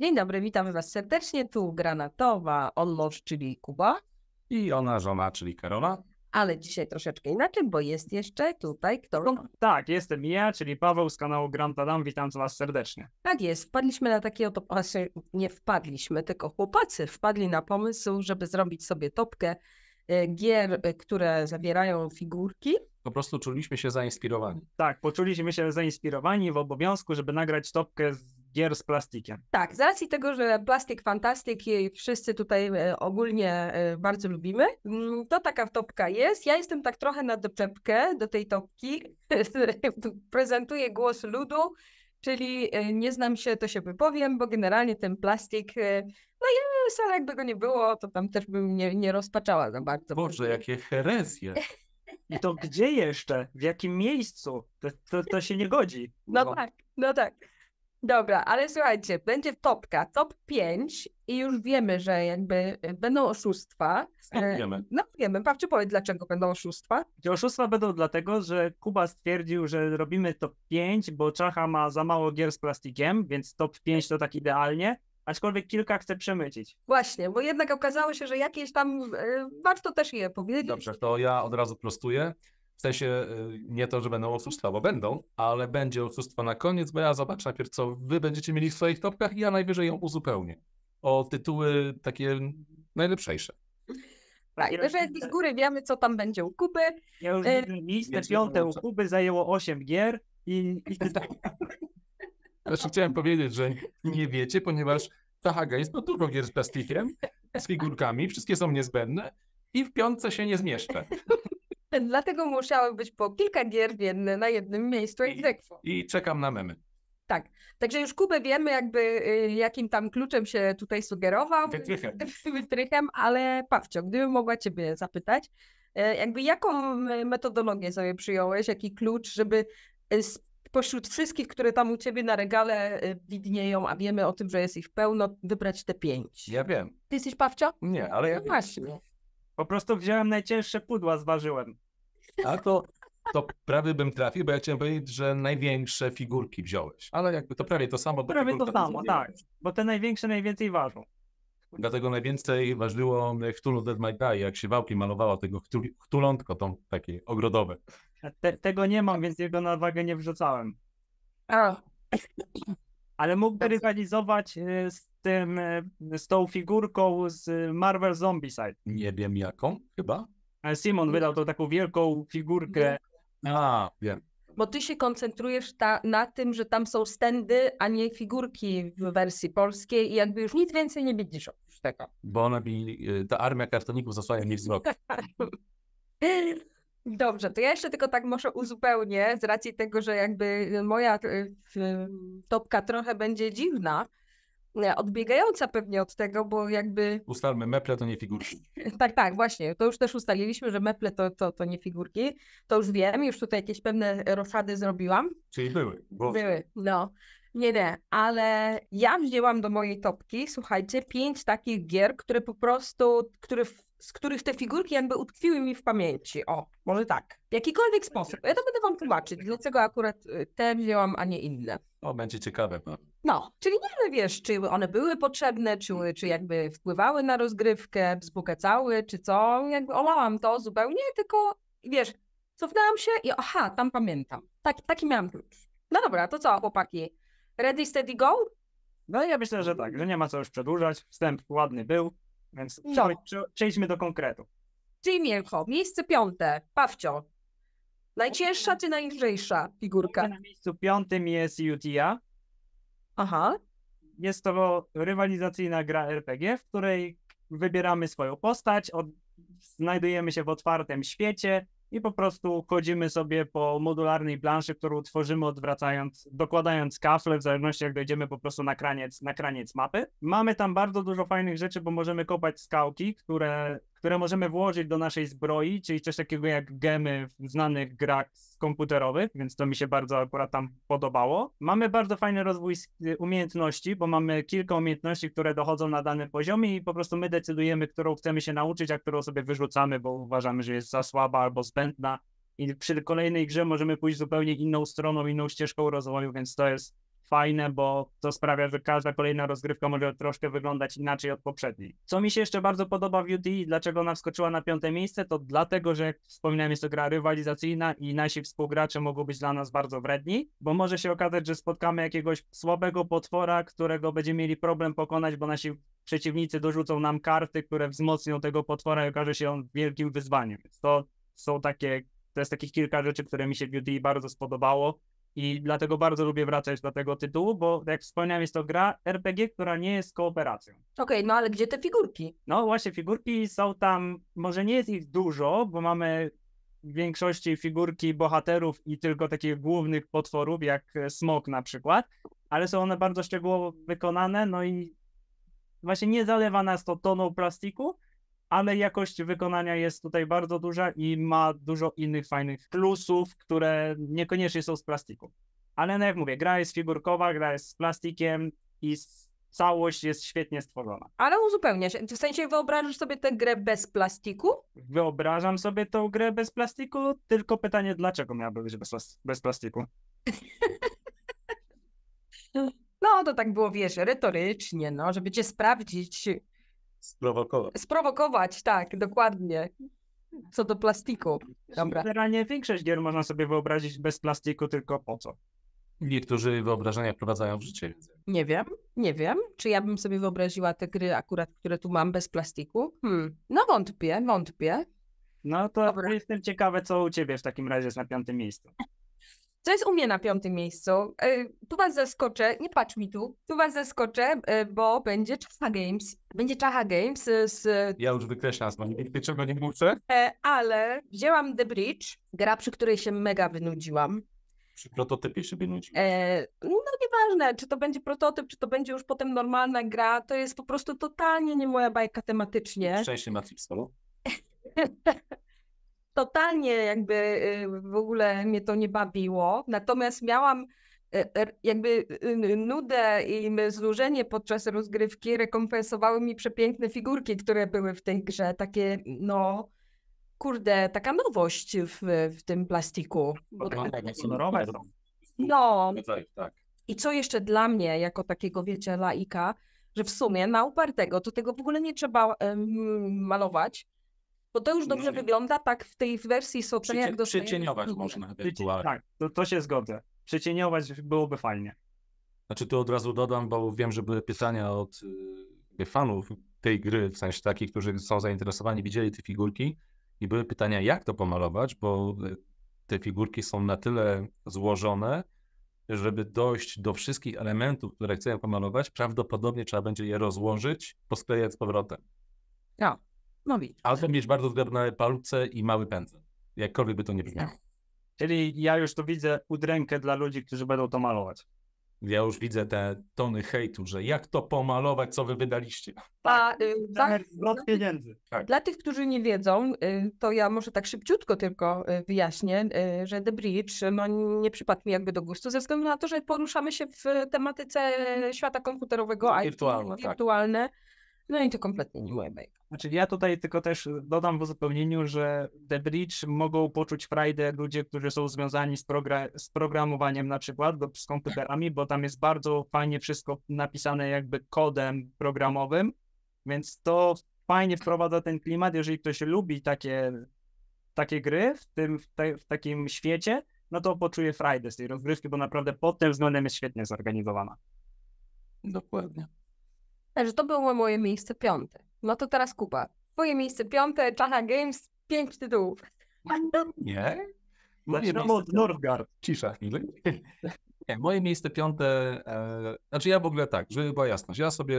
Dzień dobry, witamy Was serdecznie. Tu Granatowa, on mąż, czyli Kuba. I ona żona, czyli Karola. Ale dzisiaj troszeczkę inaczej, bo jest jeszcze tutaj kto? No tak, jestem ja, czyli Paweł z kanału Granta Witam Was serdecznie. Tak jest, wpadliśmy na takie oto... nie wpadliśmy, tylko chłopacy wpadli na pomysł, żeby zrobić sobie topkę e, gier, e, które zawierają figurki. Po prostu czuliśmy się zainspirowani. Tak, poczuliśmy się zainspirowani w obowiązku, żeby nagrać topkę z gier z plastikiem. Tak, z racji tego, że plastik fantastyk i wszyscy tutaj e, ogólnie e, bardzo lubimy, mm, to taka topka jest. Ja jestem tak trochę na doczepkę do tej topki. Prezentuję głos ludu, czyli e, nie znam się, to się wypowiem, bo generalnie ten plastik, no ja wcale jakby go nie było, to tam też bym nie, nie rozpaczała za bardzo. Boże, jakie herezje. I to gdzie jeszcze? W jakim miejscu? To, to, to się nie godzi. No, no tak, no tak. Dobra, ale słuchajcie, będzie topka, top 5 i już wiemy, że jakby y, będą oszustwa. Tak, y, wiemy. No wiemy, Pawczy powiedz dlaczego będą oszustwa. Te oszustwa będą dlatego, że Kuba stwierdził, że robimy top 5, bo Czacha ma za mało gier z plastikiem, więc top 5 to tak idealnie aczkolwiek kilka chcę przemycić. Właśnie, bo jednak okazało się, że jakieś tam y, warto też je powiedzieć. Dobrze, to ja od razu prostuję. W sensie e, nie to, że będą oszustwa, bo będą, ale będzie oszustwo na koniec, bo ja zobaczę najpierw, co wy będziecie mieli w swoich topkach i ja najwyżej ją uzupełnię o tytuły takie najlepszejsze. Tak, że z góry wiemy, co tam będzie u Kuby. Ja już miejsce e, piąte u Kuby zajęło 8 gier i... i... Tak. Zresztą znaczy, chciałem powiedzieć, że nie wiecie, ponieważ Tahaga jest no dużo gier z plastikiem, z figurkami, wszystkie są niezbędne i w piątce się nie zmieszczę. Dlatego musiały być po kilka gier w na jednym miejscu i, I czekam na memy. Tak. Także już Kubę wiemy, jakby y, jakim tam kluczem się tutaj sugerował. Wytrychem. Wytrychem, ale Pawcio, gdybym mogła Ciebie zapytać, y, jakby jaką metodologię sobie przyjąłeś, jaki klucz, żeby y, pośród wszystkich, które tam u Ciebie na regale widnieją, a wiemy o tym, że jest ich pełno, wybrać te pięć? Ja wiem. Ty jesteś Pawcio? Nie, ale ja no wiem. Właśnie. Po prostu wziąłem najcięższe pudła, zważyłem. A to, to prawie bym trafił, bo ja chciałem powiedzieć, że największe figurki wziąłeś. Ale jakby to prawie to samo. Prawie to samo, tak. Bo te największe najwięcej ważą. Dlatego najwięcej ważyło w Tulu Dead My Die, jak się wałki malowało tego chtulątko, tą takie ogrodowe. Te, tego nie mam, więc jego na wagę nie wrzucałem. Ale mógłby rywalizować y, z tym, e, z tą figurką z Marvel Zombicide. Nie wiem jaką, chyba. Ale Simon wydał tą taką wielką figurkę. A, wiem. Bo ty się koncentrujesz ta, na tym, że tam są stędy, a nie figurki w wersji polskiej i jakby już nic więcej nie widzisz oprócz tego. Bo ona mi, y, ta armia kartoników zasłania mi wzrok. Dobrze, to ja jeszcze tylko tak może uzupełnię, z racji tego, że jakby moja y, topka trochę będzie dziwna, odbiegająca pewnie od tego, bo jakby... Ustalmy, meple to nie figurki. tak, tak, właśnie. To już też ustaliliśmy, że meple to, to, to nie figurki. To już wiem, już tutaj jakieś pewne roszady zrobiłam. Czyli były. Bo... Były, no. Nie, nie, ale ja wzięłam do mojej topki, słuchajcie, pięć takich gier, które po prostu, które z których te figurki jakby utkwiły mi w pamięci. O, może tak. W jakikolwiek sposób. Ja to będę wam tłumaczyć, dlaczego akurat y, te wzięłam, a nie inne. O, będzie ciekawe. No, no czyli nie wiesz, czy one były potrzebne, czy, czy jakby wpływały na rozgrywkę, wzbogacały, czy co. Jakby olałam to zupełnie, tylko wiesz, cofnęłam się i aha, tam pamiętam. Tak, taki miałam klucz. No dobra, to co, chłopaki? Ready, steady, go? No ja myślę, że tak, że nie ma co już przedłużać. Wstęp ładny był. Więc no. przejdźmy do konkretu. Czyli mięcho, miejsce piąte, Pawcio. Najcięższa czy najlżejsza figurka? Na miejscu piątym jest UTIA. Aha. Jest to rywalizacyjna gra RPG, w której wybieramy swoją postać, od... znajdujemy się w otwartym świecie, i po prostu chodzimy sobie po modularnej planszy, którą tworzymy odwracając, dokładając kafle, w zależności jak dojdziemy po prostu na kraniec, na kraniec mapy. Mamy tam bardzo dużo fajnych rzeczy, bo możemy kopać skałki, które które możemy włożyć do naszej zbroi, czyli coś takiego jak gemy w znanych grach komputerowych, więc to mi się bardzo akurat tam podobało. Mamy bardzo fajny rozwój umiejętności, bo mamy kilka umiejętności, które dochodzą na danym poziomie i po prostu my decydujemy, którą chcemy się nauczyć, a którą sobie wyrzucamy, bo uważamy, że jest za słaba albo zbędna. I przy kolejnej grze możemy pójść zupełnie inną stroną, inną ścieżką rozwoju, więc to jest fajne, bo to sprawia, że każda kolejna rozgrywka może troszkę wyglądać inaczej od poprzedniej. Co mi się jeszcze bardzo podoba w UT i dlaczego ona wskoczyła na piąte miejsce, to dlatego, że jak wspominałem, jest to gra rywalizacyjna i nasi współgracze mogą być dla nas bardzo wredni, bo może się okazać, że spotkamy jakiegoś słabego potwora, którego będziemy mieli problem pokonać, bo nasi przeciwnicy dorzucą nam karty, które wzmocnią tego potwora i okaże się on wielkim wyzwaniem. Więc to są takie to jest takich kilka rzeczy, które mi się w UD bardzo spodobało. I dlatego bardzo lubię wracać do tego tytułu, bo tak jak wspomniałem, jest to gra RPG, która nie jest kooperacją. Okej, okay, no ale gdzie te figurki? No właśnie, figurki są tam, może nie jest ich dużo, bo mamy w większości figurki bohaterów i tylko takich głównych potworów, jak smok na przykład, ale są one bardzo szczegółowo wykonane, no i właśnie nie zalewa nas to toną plastiku, ale jakość wykonania jest tutaj bardzo duża i ma dużo innych fajnych plusów, które niekoniecznie są z plastiku. Ale no jak mówię, gra jest figurkowa, gra jest z plastikiem i całość jest świetnie stworzona. Ale uzupełniasz, w sensie wyobrażasz sobie tę grę bez plastiku? Wyobrażam sobie tę grę bez plastiku, tylko pytanie, dlaczego miałaby być bez, bez plastiku? No, to tak było, wiesz, retorycznie, no, żeby cię sprawdzić, Sprowokować. Sprowokować, tak, dokładnie. Co do plastiku. Dobra. Generalnie większość gier można sobie wyobrazić bez plastiku, tylko po co? Niektórzy wyobrażenia wprowadzają w życie. Nie wiem, nie wiem, czy ja bym sobie wyobraziła te gry akurat, które tu mam bez plastiku. Hmm. No wątpię, wątpię. No to Dobra. jestem ciekawe, co u ciebie w takim razie jest na piątym miejscu. Co jest u mnie na piątym miejscu? E, tu was zaskoczę, nie patrz mi tu, tu was zaskoczę, e, bo będzie Czacha Games. Będzie Czacha Games e, z... Ja już wykreślam, no nigdy czego nie muszę. Ale wzięłam The Bridge, gra, przy której się mega wynudziłam przy prototypie się wynudziłam? E, no nieważne, czy to będzie prototyp, czy to będzie już potem normalna gra, to jest po prostu totalnie nie moja bajka tematycznie. Szczęście Matrix Solo. totalnie jakby y, w ogóle mnie to nie bawiło. Natomiast miałam y, jakby y, nudę i zlużenie podczas rozgrywki rekompensowały mi przepiękne figurki, które były w tej grze. Takie, no, kurde, taka nowość w, w tym plastiku. Bo... Tak- no. no tak, tak. I co jeszcze dla mnie, jako takiego, wiecie, laika, że w sumie na upartego to tego w ogóle nie trzeba um, malować bo to już no dobrze no, wygląda, tak w tej wersji Soczenia jak dostajemy. Przycieniować można ewentualnie. Tak, to, no to się zgodzę. Przycieniować byłoby fajnie. Znaczy tu od razu dodam, bo wiem, że były pytania od y, fanów tej gry, w sensie takich, którzy są zainteresowani, widzieli te figurki i były pytania, jak to pomalować, bo y, te figurki są na tyle złożone, żeby dojść do wszystkich elementów, które chcę pomalować, prawdopodobnie trzeba będzie je rozłożyć, posklejać z powrotem. Ja. Tak. No widzisz. mieć bardzo zgrabne palce i mały pędzel. Jakkolwiek by to nie brzmiało. Czyli ja już to widzę udrękę dla ludzi, którzy będą to malować. Ja już widzę te tony hejtu, że jak to pomalować, co wy wydaliście. A, tak, y, zwrot pieniędzy. Tak. Dla tych, którzy nie wiedzą, y, to ja może tak szybciutko tylko y, wyjaśnię, y, że The Bridge no, nie przypadł mi jakby do gustu, ze względu na to, że poruszamy się w tematyce świata komputerowego, a no, wirtualne. wirtualne. Tak. No i to kompletnie nie moja bajka. Znaczy ja tutaj tylko też dodam w uzupełnieniu, że The Bridge mogą poczuć frajdę ludzie, którzy są związani z, progra z programowaniem na przykład, do, z komputerami, bo tam jest bardzo fajnie wszystko napisane jakby kodem programowym, więc to fajnie wprowadza ten klimat, jeżeli ktoś lubi takie, takie gry w, tym, w, te, w takim świecie, no to poczuje frajdę z tej rozgrywki, bo naprawdę pod tym względem jest świetnie zorganizowana. Dokładnie że to było moje miejsce piąte. No to teraz Kuba. Twoje miejsce piąte, Chana Games, pięć tytułów. Nie. Moje no, miejsce... Norgard, cisza Nie, moje miejsce piąte, e, znaczy ja w ogóle tak, żeby była jasność, ja sobie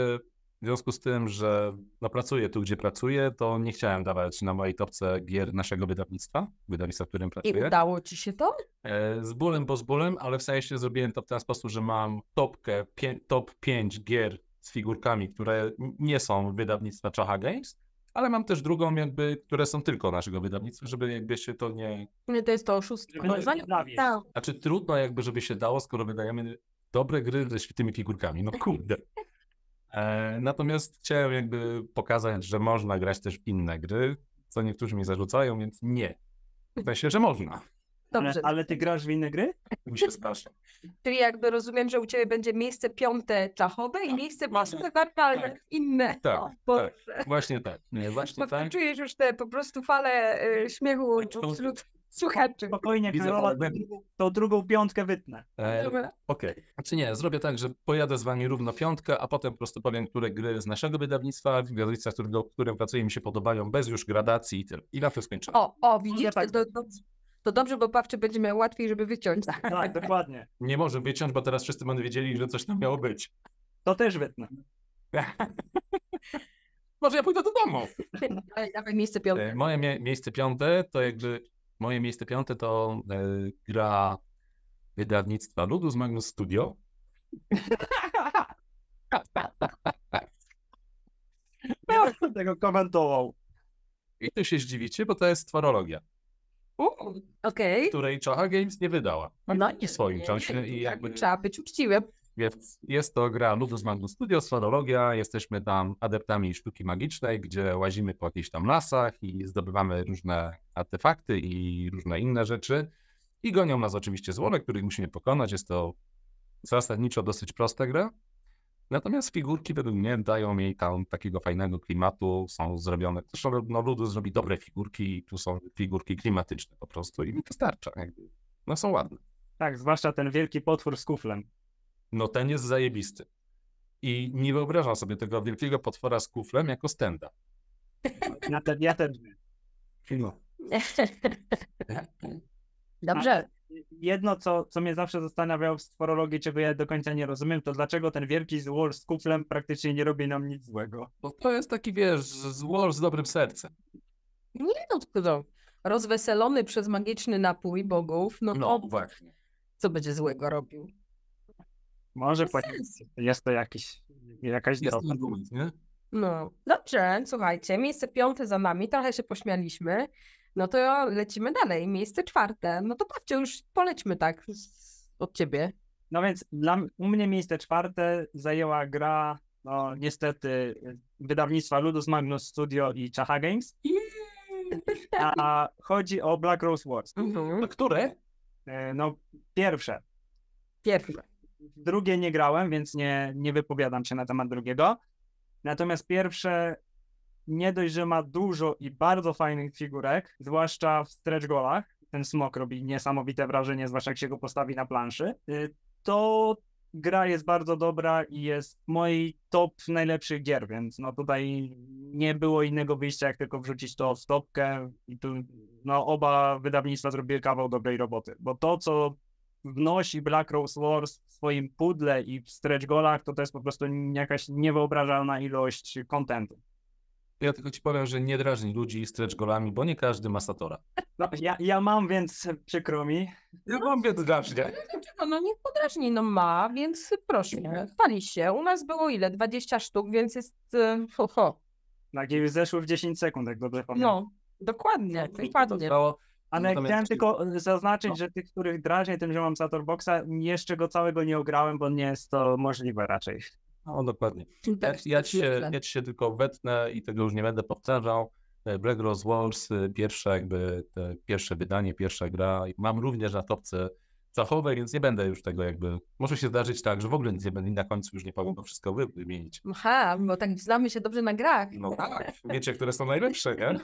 w związku z tym, że no pracuję tu, gdzie pracuję, to nie chciałem dawać na mojej topce gier naszego wydawnictwa, wydawnictwa, w którym pracuję. I udało ci się to? E, z bólem, bo z bólem, ale w sensie zrobiłem to w ten sposób, że mam topkę, pie, top 5 gier z figurkami, które nie są wydawnictwa Czacha Games, ale mam też drugą, jakby, które są tylko naszego wydawnictwa, żeby jakby się to nie. Nie, to jest to oszustwo. No, no, znaczy trudno jakby, żeby się dało, skoro wydajemy dobre gry ze świetnymi figurkami. No kurde. E, natomiast chciałem jakby pokazać, że można grać też w inne gry, co niektórzy mi zarzucają, więc nie. Wydaje się, że można. Dobrze. Ale ty grasz w inne gry? przepraszam się strasznie. Czyli jakby rozumiem, że u ciebie będzie miejsce piąte czachowe i tak, miejsce piąte kwartalne, tak. tak. inne. Tak, tak. o, tak, właśnie tak. Nie, właśnie tak. Czujesz już te po prostu fale y, śmiechu wśród słuchaczy. Spokojnie, Karola, to drugą piątkę wytnę. E, Okej. Okay. Znaczy nie, zrobię tak, że pojadę z wami równo piątkę, a potem po prostu powiem, które gry z naszego wydawnictwa, w wydawnictwa, które którym pracuję, mi się podobają, bez już gradacji i tyle. I na to skończę O, o, widzisz, tak. do, do, to dobrze, bo papczy będzie miał łatwiej, żeby wyciąć. Tak, tak, dokładnie. Nie może wyciąć, bo teraz wszyscy będą wiedzieli, że coś tam miało być. To też wytnę. może ja pójdę do domu. Ale dawaj miejsce piąte. E, moje mie miejsce piąte to jakby, moje miejsce piąte to e, gra wydawnictwa Ludus Magnus Studio. Nie tego komentował. I tu się zdziwicie, bo to jest twarologia której Czocha Games nie wydała. Tak no i w swoim czasie i jakby Trzeba być uczciwym. Więc jest to gra Ludus Magnum Studios, Fonologia. Jesteśmy tam adeptami sztuki magicznej, gdzie łazimy po jakichś tam lasach i zdobywamy różne artefakty i różne inne rzeczy. I gonią nas oczywiście złone, których musimy pokonać. Jest to zasadniczo dosyć prosta gra, Natomiast figurki według mnie dają jej tam takiego fajnego klimatu, są zrobione, zresztą no, Ludu zrobi dobre figurki i tu są figurki klimatyczne po prostu i mi to starcza. Jakby. No są ładne. Tak, zwłaszcza ten wielki potwór z kuflem. No ten jest zajebisty. I nie wyobrażam sobie tego wielkiego potwora z kuflem jako stenda. Ja ten, ja ten. Filmo. Dobrze jedno, co, co mnie zawsze zastanawiało w stworologii, czego ja do końca nie rozumiem, to dlaczego ten wielki złor z kuflem praktycznie nie robi nam nic złego. Bo to jest taki, wiesz, złor z dobrym sercem. Nie no, to no, rozweselony przez magiczny napój bogów, no, no to właśnie. co będzie złego robił? Może jest to jakiś, jakaś jest droga. argument, nie? No, dobrze, słuchajcie, miejsce piąte za nami, trochę się pośmialiśmy. No to lecimy dalej, miejsce czwarte. No to Pawcie, już polećmy tak od ciebie. No więc dla, u mnie miejsce czwarte zajęła gra, no niestety, wydawnictwa Ludus Magnus Studio i Chaha Games. A tak. chodzi o Black Rose Wars. Mhm. Które? E, no pierwsze. Pierwsze. Drugie nie grałem, więc nie, nie wypowiadam się na temat drugiego. Natomiast pierwsze nie dość, że ma dużo i bardzo fajnych figurek, zwłaszcza w stretch golach, ten smok robi niesamowite wrażenie, zwłaszcza jak się go postawi na planszy, y, to gra jest bardzo dobra i jest w mojej top najlepszych gier, więc no tutaj nie było innego wyjścia, jak tylko wrzucić to w topkę i tu no oba wydawnictwa zrobiły kawał dobrej roboty, bo to, co wnosi Black Rose Wars w swoim pudle i w stretch golach, to to jest po prostu jakaś niewyobrażalna ilość kontentu. Ja tylko ci powiem, że nie drażni ludzi stretch golami, bo nie każdy ma Satora. No, ja, ja mam, więc przykro mi. Ja mam, więc drażnię. No, no niech podrażni, no ma, więc proszę, pali się. U nas było ile? 20 sztuk, więc jest y, ho, ho. Na giełdzie zeszły w 10 sekund, jak dobrze pamiętam. No, dokładnie, no, dokładnie. Ale chciałem tylko zaznaczyć, no. że tych, których drażnię tym, że mam Sator Boxa, jeszcze go całego nie ograłem, bo nie jest to możliwe raczej. No dokładnie. Tak ja, ja, ci się, ja ci się tylko wetnę i tego już nie będę powtarzał. E, Black Rose Walls, e, pierwsze jakby, pierwsze wydanie, pierwsza gra. Mam również na topce zachowej, więc nie będę już tego jakby. Może się zdarzyć tak, że w ogóle nic nie będę i na końcu już nie pamiętam wszystko wy, wymienić. Aha, bo tak znamy się dobrze na grach. No tak, wiecie, które są najlepsze, nie?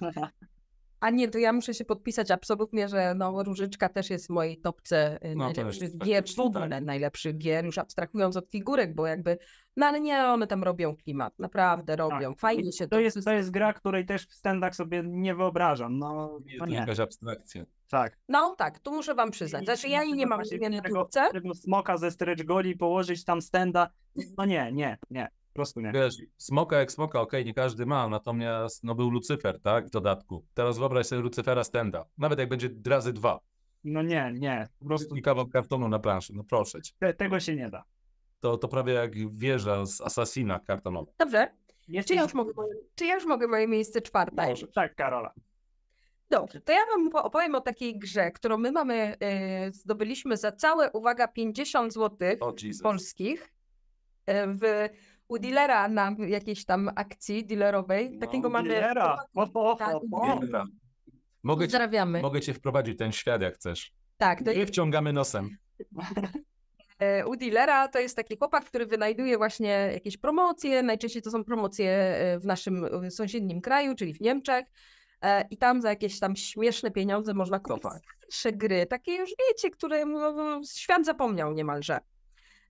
A nie, to ja muszę się podpisać absolutnie, że no, Różyczka też jest w mojej topce y, no, najlepszych jest, tak. gier, no w ogóle tak. najlepszych gier, już abstrahując od figurek, bo jakby, no ale nie, one tam robią klimat, naprawdę tak. robią, tak. fajnie się to... To jest, to jest gra, której też w standach sobie nie wyobrażam, no, jest nie. jakaś abstrakcja. Tak. No tak, tu muszę wam przyznać, znaczy ja jej nie mam zmiany tubce. Smoka ze stretch goli położyć tam stenda, no nie, nie, nie prostu nie. Wiesz, smoka jak smoka, okej, okay, nie każdy ma, natomiast no był Lucyfer, tak, w dodatku. Teraz wyobraź sobie Lucyfera stand nawet jak będzie razy dwa. No nie, nie, po prostu... I kawał kartonu na planszy, no proszę cię. Te, tego się nie da. To, to prawie jak wieża z Assassina kartonowa. Dobrze, Jesteś... czy, ja już mogę, czy ja już mogę moje miejsce czwarte? Może, tak, Karola. Dobrze, to ja Wam opowiem o takiej grze, którą my mamy, e, zdobyliśmy za całe, uwaga, 50 zł oh, polskich. E, w u dealera na jakiejś tam akcji dealerowej. No, Takiego mamy. Dealera. O, tak, dealera. Mogę cię, mogę cię wprowadzić ten świat, jak chcesz. Tak. To... I wciągamy nosem. E, u dealera to jest taki chłopak, który wynajduje właśnie jakieś promocje. Najczęściej to są promocje e, w naszym sąsiednim kraju, czyli w Niemczech. E, I tam za jakieś tam śmieszne pieniądze można kupić no tak. starsze gry, takie już wiecie, które no, świat zapomniał niemalże.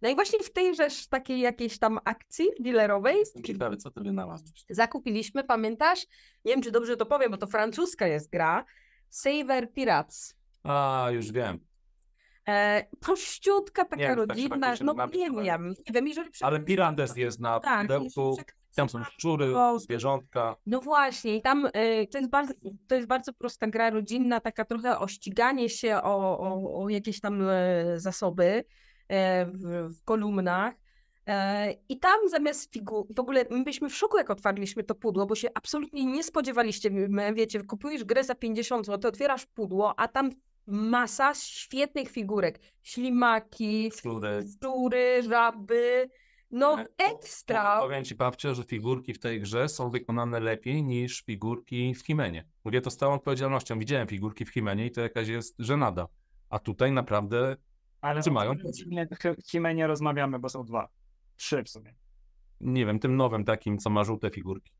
No i właśnie w tejże takiej jakiejś tam akcji dealerowej. Ciekawe, co ty znalazłeś? Zakupiliśmy, pamiętasz? Nie wiem, czy dobrze to powiem, bo to francuska jest gra. Saver Pirates. A, już wiem. E, prościutka, taka nie, tak rodzinna, no nie wiem, nie wiem, jeżeli... Ale Pirandes jest na tak, pudełku, tam są szczury, zwierzątka. No właśnie, i tam y, to, jest bardzo, to jest bardzo prosta gra rodzinna, taka trochę o ściganie się, o, o, o jakieś tam y, zasoby. E, w, kolumnach. E, I tam zamiast figur, w ogóle my byliśmy w szoku, jak otwarliśmy to pudło, bo się absolutnie nie spodziewaliście. Wiecie, kupujesz grę za 50 zł, otwierasz pudło, a tam masa świetnych figurek. Ślimaki, szczury, żaby. No e, ekstra. Powiem ci babcia, że figurki w tej grze są wykonane lepiej niż figurki w Himenie. Mówię to z całą odpowiedzialnością. Widziałem figurki w Himenie i to jakaś jest żenada. A tutaj naprawdę ale Czy mają? Kimę nie rozmawiamy, bo są dwa. Trzy w sumie. Nie wiem, tym nowym takim, co ma żółte figurki.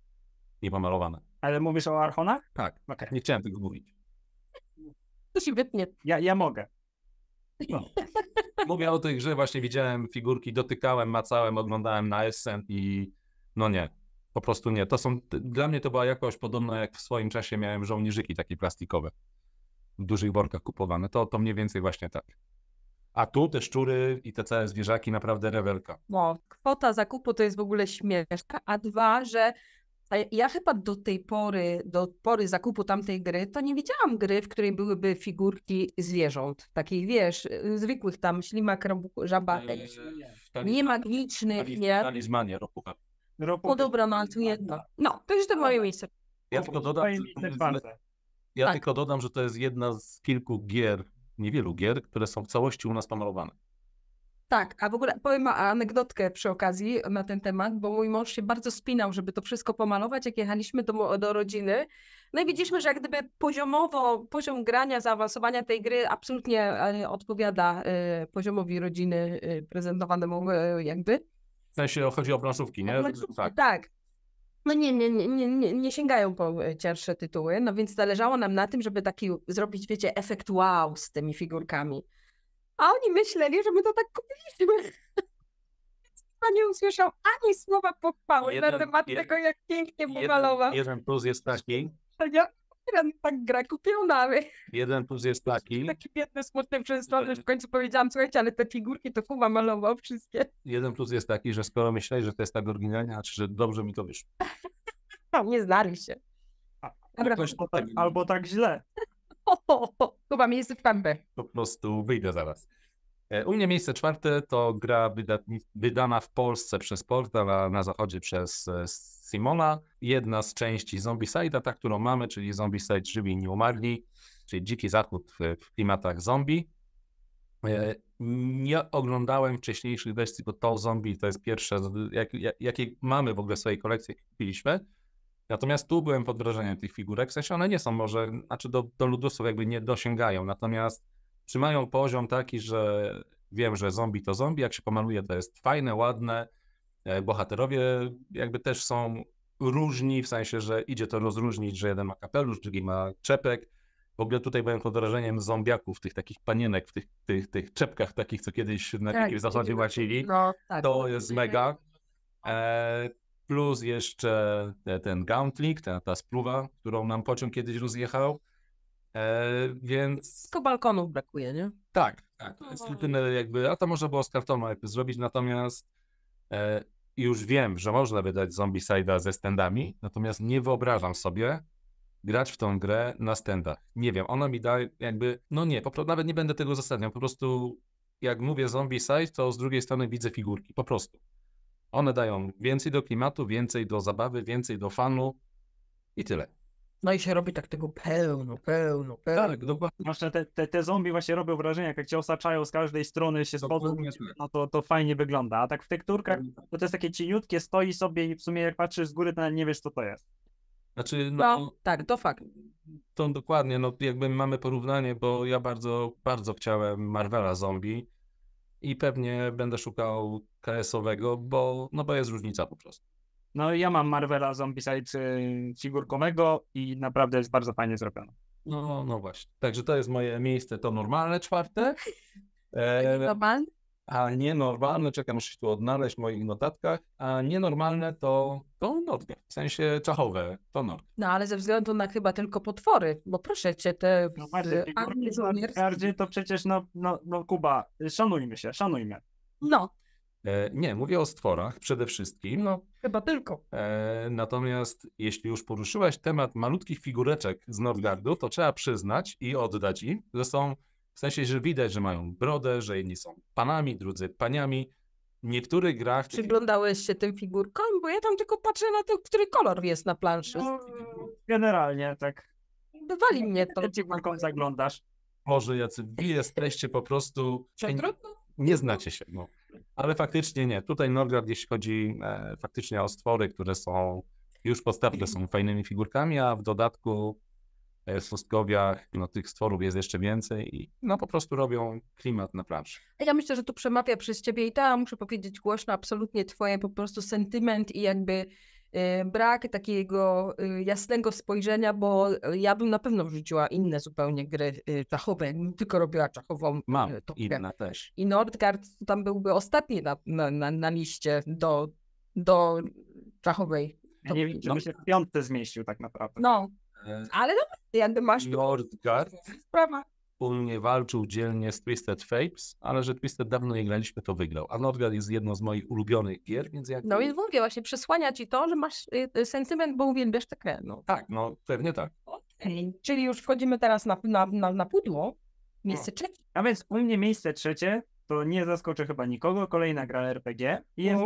Nie pomalowane. Ale mówisz o Archonach? Tak. Okay. Nie chciałem tego mówić. To się wytnie. Ja, ja mogę. No. Mówię o tych, że właśnie widziałem figurki, dotykałem, macałem, oglądałem na Essen i no nie, po prostu nie. To są, dla mnie to była jakoś podobna jak w swoim czasie miałem żołnierzyki takie plastikowe w dużych workach kupowane. To, to mniej więcej właśnie tak. A tu te szczury i te całe zwierzaki naprawdę rewelka. No, kwota zakupu to jest w ogóle śmieszka, a dwa, że ja chyba do tej pory, do pory zakupu tamtej gry, to nie widziałam gry, w której byłyby figurki zwierząt. Takich, wiesz, zwykłych tam ślimak, żabatek. Taliz... Nie magicznych, taliz... nie. Talizmanie, ropucha. No dobra, no tu jedno. No, to już to moje miejsce. Ja tylko dodam, ja tak. tylko dodam, że to jest jedna z kilku gier, niewielu gier, które są w całości u nas pomalowane. Tak, a w ogóle powiem anegdotkę przy okazji na ten temat, bo mój mąż się bardzo spinał, żeby to wszystko pomalować, jak jechaliśmy do, do rodziny. No i widzieliśmy, że jak gdyby poziomowo, poziom grania, zaawansowania tej gry absolutnie e, odpowiada y, poziomowi rodziny y, prezentowanemu y, jakby. W sensie chodzi o planszówki, nie? Planszówki, tak. tak no nie, nie, nie, nie, nie sięgają po e, cięższe tytuły, no więc zależało nam na tym, żeby taki zrobić, wiecie, efekt wow z tymi figurkami. A oni myśleli, że my to tak kupiliśmy. Pan nie usłyszał ani słowa pochwały jeden, na temat jeden, tego, jak pięknie pomalował. Jeden plus jest taki, jeden tak gra kupionami. Jeden plus jest taki. Taki biedny, smutny, przesłony, że w końcu powiedziałam, słuchajcie, ale te figurki to Kuba malował wszystkie. Jeden plus jest taki, że skoro myślałeś, że to jest tak oryginalnie, znaczy, że dobrze mi to wyszło. No, nie znali się. A, Dobra. Albo tak, albo tak źle. O, o, o. Kuba, miejsce w pępę. Po prostu wyjdę zaraz. E, u mnie miejsce czwarte to gra wydana w Polsce przez portal, a na zachodzie przez e, Simona, jedna z części Zombicide'a, ta, którą mamy, czyli Zombicide Żywi i Nieumarli, czyli Dziki Zachód w, w klimatach zombie. E, nie oglądałem wcześniejszych wersji, bo to zombie to jest pierwsze, jakie jak, mamy w ogóle w swojej kolekcji, kupiliśmy. Natomiast tu byłem pod wrażeniem tych figurek, w sensie one nie są może, znaczy do, do ludusów jakby nie dosięgają, natomiast trzymają poziom taki, że wiem, że zombie to zombie, jak się pomaluje to jest fajne, ładne, E, bohaterowie jakby też są różni, w sensie, że idzie to rozróżnić, że jeden ma kapelusz, drugi ma czepek. W ogóle tutaj byłem pod wrażeniem zombiaków, tych takich panienek w tych, tych, tych czepkach takich, co kiedyś na tak, zasadzie łacili. No, tak, to jest mega. E, plus jeszcze ten Gauntlet, ta, ta spluwa, którą nam pociąg kiedyś rozjechał. E, więc... Tylko balkonów brakuje, nie? Tak, tak. To jest jedyne jakby, a to można było z kartonu jakby zrobić, natomiast e, już wiem, że można wydać Zombicide'a ze standami, natomiast nie wyobrażam sobie grać w tą grę na standach. Nie wiem, ona mi da jakby, no nie, po prostu nawet nie będę tego uzasadniał, po prostu jak mówię Zombicide, to z drugiej strony widzę figurki, po prostu. One dają więcej do klimatu, więcej do zabawy, więcej do fanu i tyle. No i się robi tak tego pełno, pełno, pełno. Tak, dokładnie. Właśnie te, te, te zombie właśnie robią wrażenie, jak cię osaczają z każdej strony, się spodzą, tak. no to, to fajnie wygląda. A tak w tekturkach tak. to, to jest takie cieniutkie, stoi sobie i w sumie jak patrzysz z góry, to nie wiesz, co to jest. Znaczy, no, no tak, to fakt. To dokładnie, no jakby mamy porównanie, bo ja bardzo, bardzo chciałem Marvela zombie i pewnie będę szukał KS-owego, bo, no bo jest różnica po prostu. No ja mam Marvela Zombieside figurkowego i naprawdę jest bardzo fajnie zrobione. No, no właśnie. Także to jest moje miejsce, to normalne czwarte. E, normalne? A nienormalne, czekam, muszę się tu odnaleźć w moich notatkach, a nienormalne to, to w sensie czachowe, to nordnie. No ale ze względu na chyba tylko potwory, bo proszę cię, te no, bardziej, to przecież, no, no, no Kuba, szanujmy się, szanujmy. No, E, nie, mówię o stworach przede wszystkim. No, chyba tylko. E, natomiast jeśli już poruszyłaś temat malutkich figureczek z Nordgardu, to trzeba przyznać i oddać im, że są, w sensie, że widać, że mają brodę, że jedni są panami, drudzy paniami. niektórych grach... Przyglądałeś się tym figurkom? Bo ja tam tylko patrzę na to, który kolor jest na planszy. No, generalnie, tak. Bywali mnie to. Figurką zaglądasz. Może jacy wy jesteście po prostu... Nie znacie się, no. Ale faktycznie nie. Tutaj Norgard, jeśli chodzi e, faktycznie o stwory, które są już podstawne, są fajnymi figurkami, a w dodatku e, w Pustkowiach, no tych stworów jest jeszcze więcej i no po prostu robią klimat na planszy. Ja myślę, że tu przemawia przez ciebie i ta, muszę powiedzieć głośno, absolutnie twoje po prostu sentyment i jakby Y, brak takiego y, jasnego spojrzenia, bo ja bym na pewno wrzuciła inne zupełnie gry czachowe, y, jakbym tylko robiła czachową. Mam, inne też. I Nordgard tam byłby ostatni na, na, na liście do, do czachowej. Ja nie wiem, czy się w piątce zmieścił tak naprawdę. No, e, ale no, jakby masz... Nordgard? Sprawa wspólnie walczył dzielnie z Twisted Fates, ale że Twisted dawno nie graliśmy, to wygrał. A Nordgard jest jedną z moich ulubionych gier, więc jak... No i mówię, właśnie przysłania ci to, że masz y, y, sentyment, bo uwielbiasz tę grę. No. Tak, no pewnie tak. Okay. Czyli już wchodzimy teraz na, na, na, na pudło, miejsce no. trzecie. A więc u mnie miejsce trzecie, to nie zaskoczy chyba nikogo, kolejna gra RPG. Jest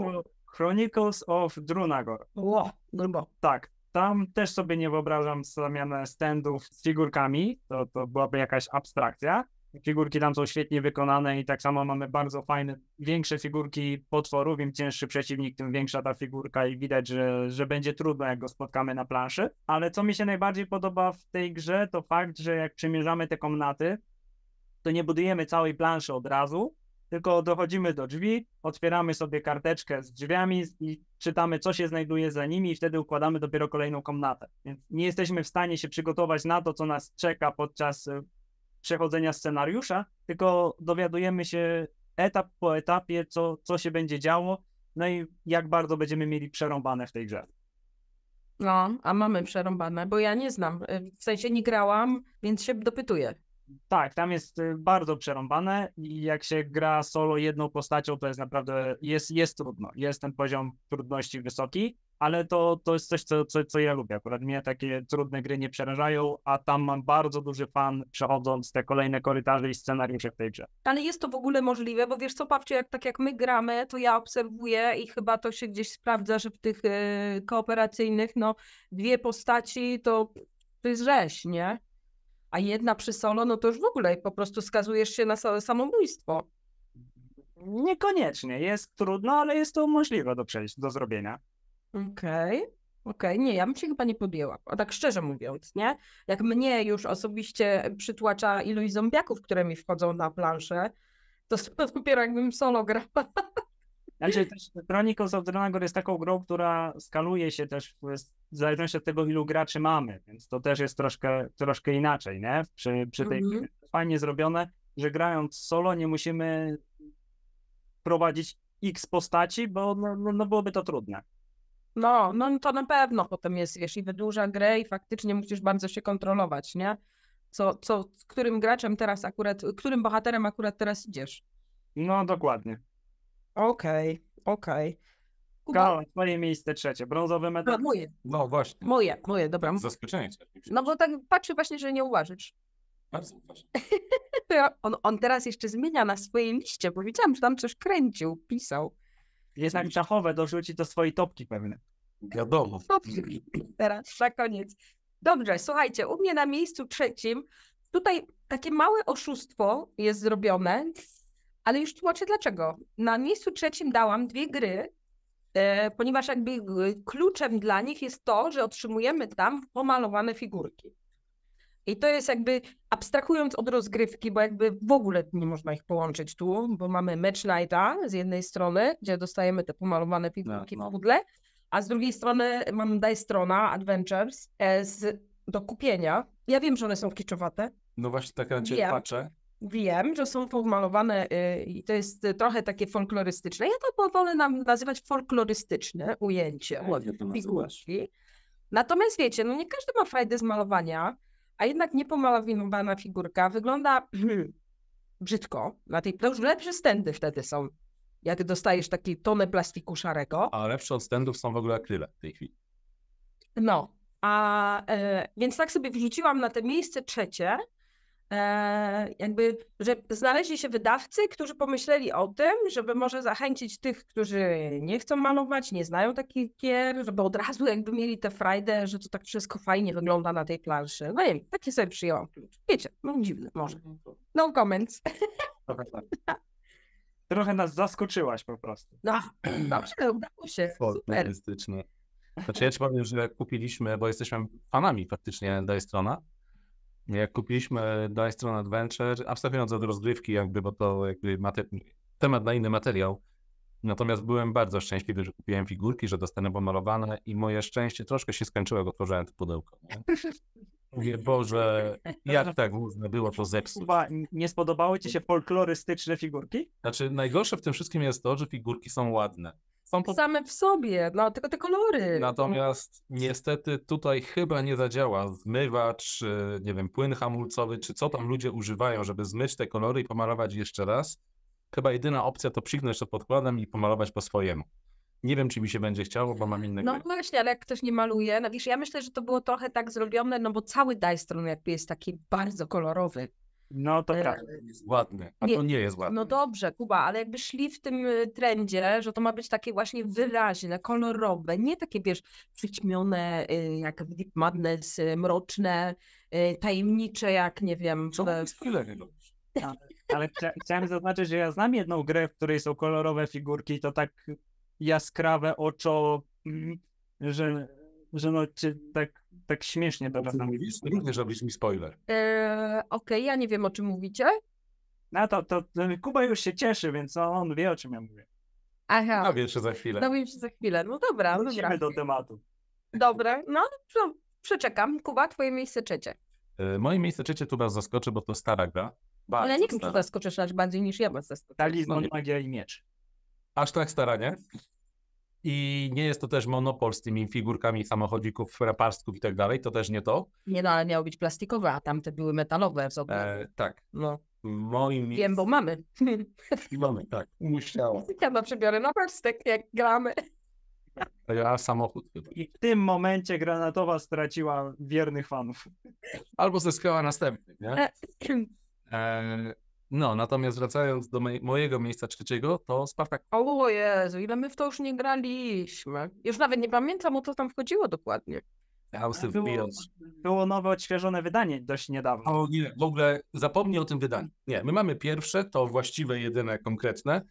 Chronicles of Drunagor. Ło, grubo. Tak, tam też sobie nie wyobrażam zamianę standów z figurkami, to, to byłaby jakaś abstrakcja. Figurki tam są świetnie wykonane i tak samo mamy bardzo fajne, większe figurki potworów. Im cięższy przeciwnik, tym większa ta figurka i widać, że, że będzie trudno, jak go spotkamy na planszy. Ale co mi się najbardziej podoba w tej grze, to fakt, że jak przymierzamy te komnaty, to nie budujemy całej planszy od razu, tylko dochodzimy do drzwi, otwieramy sobie karteczkę z drzwiami i czytamy, co się znajduje za nimi, i wtedy układamy dopiero kolejną komnatę. Więc nie jesteśmy w stanie się przygotować na to, co nas czeka podczas e, przechodzenia scenariusza, tylko dowiadujemy się etap po etapie, co, co się będzie działo, no i jak bardzo będziemy mieli przerąbane w tej grze. No, a mamy przerąbane, bo ja nie znam. E, w sensie nie grałam, więc się dopytuję. Tak, tam jest y, bardzo przerąbane i jak się gra solo jedną postacią, to jest naprawdę, jest, jest trudno, jest ten poziom trudności wysoki, ale to, to jest coś, co, co, co ja lubię. Akurat mnie takie trudne gry nie przerażają, a tam mam bardzo duży fan przechodząc te kolejne korytarze i scenariusze w tej grze. Ale jest to w ogóle możliwe, bo wiesz co, Pawcie, jak, tak jak my gramy, to ja obserwuję i chyba to się gdzieś sprawdza, że w tych y, kooperacyjnych, no dwie postaci to, to jest rzeź, nie? a jedna przy solo, no to już w ogóle po prostu skazujesz się na samobójstwo. Niekoniecznie. Jest trudno, ale jest to możliwe do przejść, do zrobienia. Okej. Okay. Okej, okay. nie, ja bym się chyba nie podjęła, a tak szczerze mówiąc, nie? Jak mnie już osobiście przytłacza ilość zombiaków, które mi wchodzą na planszę, to dopiero jakbym solo grała. Znaczy też Chronicles of the Dragon jest taką grą, która skaluje się też w, zależności od tego, ilu graczy mamy, więc to też jest troszkę, troszkę inaczej, nie? Przy, przy tej mm -hmm. fajnie zrobione, że grając solo nie musimy prowadzić x postaci, bo no, no, no byłoby to trudne. No, no, no to na pewno potem jest, jeśli i wydłuża grę i faktycznie musisz bardzo się kontrolować, nie? Co, co, którym graczem teraz akurat, którym bohaterem akurat teraz idziesz? No, dokładnie. Okej, okej. Kuba, twoje miejsce trzecie. Brązowy medal. Dobra, moje, No właśnie. moje, moje, dobra. Zaskoczenie No bo tak patrzę właśnie, że nie uważasz. Bardzo właśnie. On, on teraz jeszcze zmienia na swojej liście, bo widziałam, że tam coś kręcił, pisał. Jest tak. na Czachowe dorzuci do swojej topki pewne. Wiadomo. Dobrze, teraz na koniec. Dobrze, słuchajcie, u mnie na miejscu trzecim tutaj takie małe oszustwo jest zrobione ale już tłumaczę dlaczego. Na miejscu trzecim dałam dwie gry, e, ponieważ jakby e, kluczem dla nich jest to, że otrzymujemy tam pomalowane figurki. I to jest jakby, abstrahując od rozgrywki, bo jakby w ogóle nie można ich połączyć tu, bo mamy Match Nighta z jednej strony, gdzie dostajemy te pomalowane tak, figurki no, no. w pudle, a z drugiej strony mamy Daj Strona Adventures e, z, do kupienia. Ja wiem, że one są kiczowate. No właśnie, tak na Ciebie patrzę wiem, że są pomalowane y, i to jest y, trochę takie folklorystyczne. Ja to pozwolę nam nazywać folklorystyczne ujęcie figurki. Natomiast wiecie, no nie każdy ma frajdę z malowania, a jednak niepomalowana figurka wygląda hmm, brzydko. Na tej, to już lepsze stędy wtedy są, jak dostajesz taki tonę plastiku szarego. A lepsze od stędów są w ogóle akryle w tej chwili. No, a e, więc tak sobie wrzuciłam na te miejsce trzecie, E, jakby, że znaleźli się wydawcy, którzy pomyśleli o tym, żeby może zachęcić tych, którzy nie chcą malować, nie znają takich gier, żeby od razu jakby mieli tę frajdę, że to tak wszystko fajnie wygląda na tej planszy. No nie wiem, takie sobie przyjęłam Wiecie, no dziwne może. Mhm. No comments. Tak. Trochę nas zaskoczyłaś po prostu. No, dobrze, udało się. Super. Znaczy ja ci powiem, że kupiliśmy, bo jesteśmy fanami faktycznie Dajstrona, jak kupiliśmy Dice Throne Adventure, abstrahując od rozgrywki jakby, bo to jakby temat na inny materiał, natomiast byłem bardzo szczęśliwy, że kupiłem figurki, że dostanę pomalowane i moje szczęście troszkę się skończyło, jak otworzyłem to pudełko. Mówię, Boże, jak tak można było to zepsuć? Chyba nie spodobały ci się folklorystyczne figurki? Znaczy, najgorsze w tym wszystkim jest to, że figurki są ładne. Są po... same w sobie, no, tylko te kolory. Natomiast niestety tutaj chyba nie zadziała zmywacz, y, nie wiem, płyn hamulcowy, czy co tam ludzie używają, żeby zmyć te kolory i pomalować jeszcze raz. Chyba jedyna opcja to przygnąć to podkładem i pomalować po swojemu. Nie wiem, czy mi się będzie chciało, bo mam inne. No właśnie, ale jak ktoś nie maluje, no wiesz, ja myślę, że to było trochę tak zrobione, no bo cały Dajstron jakby jest taki bardzo kolorowy. No to tak. ładne, a nie, to nie jest ładne. No dobrze, Kuba, ale jakby szli w tym y, trendzie, że to ma być takie właśnie wyraźne, kolorowe, nie takie, wiesz, przyćmione, y, jak w Deep Madness, y, mroczne, tajemnicze, jak nie wiem. Co w... chwilę robisz? Ale, ale chciałem zaznaczyć, że ja znam jedną grę, w której są kolorowe figurki, to tak jaskrawe oczo, mm, że że no cię tak, tak śmiesznie teraz nam mówisz. Również robisz mi spoiler. E, okej, okay, ja nie wiem o czym mówicie. No to, to Kuba już się cieszy, więc no, on wie o czym ja mówię. Aha. Dowiem się za chwilę. Dowiem się za chwilę. No dobra, no Wrócimy dobra. do tematu. Dobra, no to przeczekam. Kuba, twoje miejsce trzecie. E, moje miejsce trzecie tu was zaskoczy, bo to stara gra. Bardzo Ale nikt stara. zaskoczysz aż bardziej niż ja was zaskoczę. Talizman, no, magia i miecz. Aż tak stara, nie? I nie jest to też monopol z tymi figurkami samochodzików, raparstków i tak dalej, to też nie to. Nie no, ale miały być plastikowe, a tamte były metalowe w sobie. E, tak. No. Moim Wiem, bo mamy. Mamy, tak. Musiało. Ja na przebiorę na prstek, jak gramy. Ja samochód. I w tym momencie Granatowa straciła wiernych fanów. Albo zyskała następnych, nie? E, e no, natomiast wracając do mej, mojego miejsca trzeciego, to Spartak. O Jezu, ile my w to już nie graliśmy. Już nawet nie pamiętam, o co tam wchodziło dokładnie. House of było, było nowe, odświeżone wydanie dość niedawno. O nie, w ogóle zapomnij o tym wydaniu. Nie, my mamy pierwsze, to właściwe, jedyne, konkretne.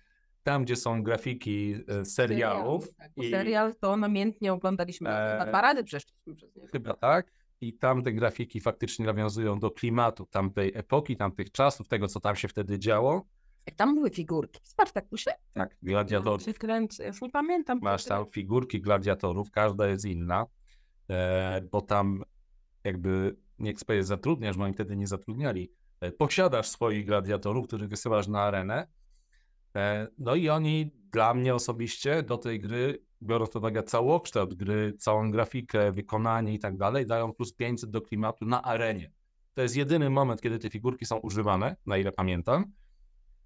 Tam, gdzie są grafiki e, serialów. Serial, tak. i... Serial to namiętnie oglądaliśmy. E... Dwa razy przeszliśmy przez nie. Chyba tak i tamte grafiki faktycznie nawiązują do klimatu tamtej epoki, tamtych czasów, tego, co tam się wtedy działo. Tam były figurki tak się? Tak, gladiatorów. Się już nie pamiętam. Masz tam figurki gladiatorów, każda jest inna, e, bo tam jakby, nie chcę zatrudniasz, bo oni wtedy nie zatrudniali, e, posiadasz swoich gladiatorów, których wysyłasz na arenę, e, no i oni dla mnie osobiście do tej gry biorąc pod uwagę całokształt gry, całą grafikę, wykonanie i tak dalej, dają plus 500 do klimatu na arenie. To jest jedyny moment, kiedy te figurki są używane, na ile pamiętam,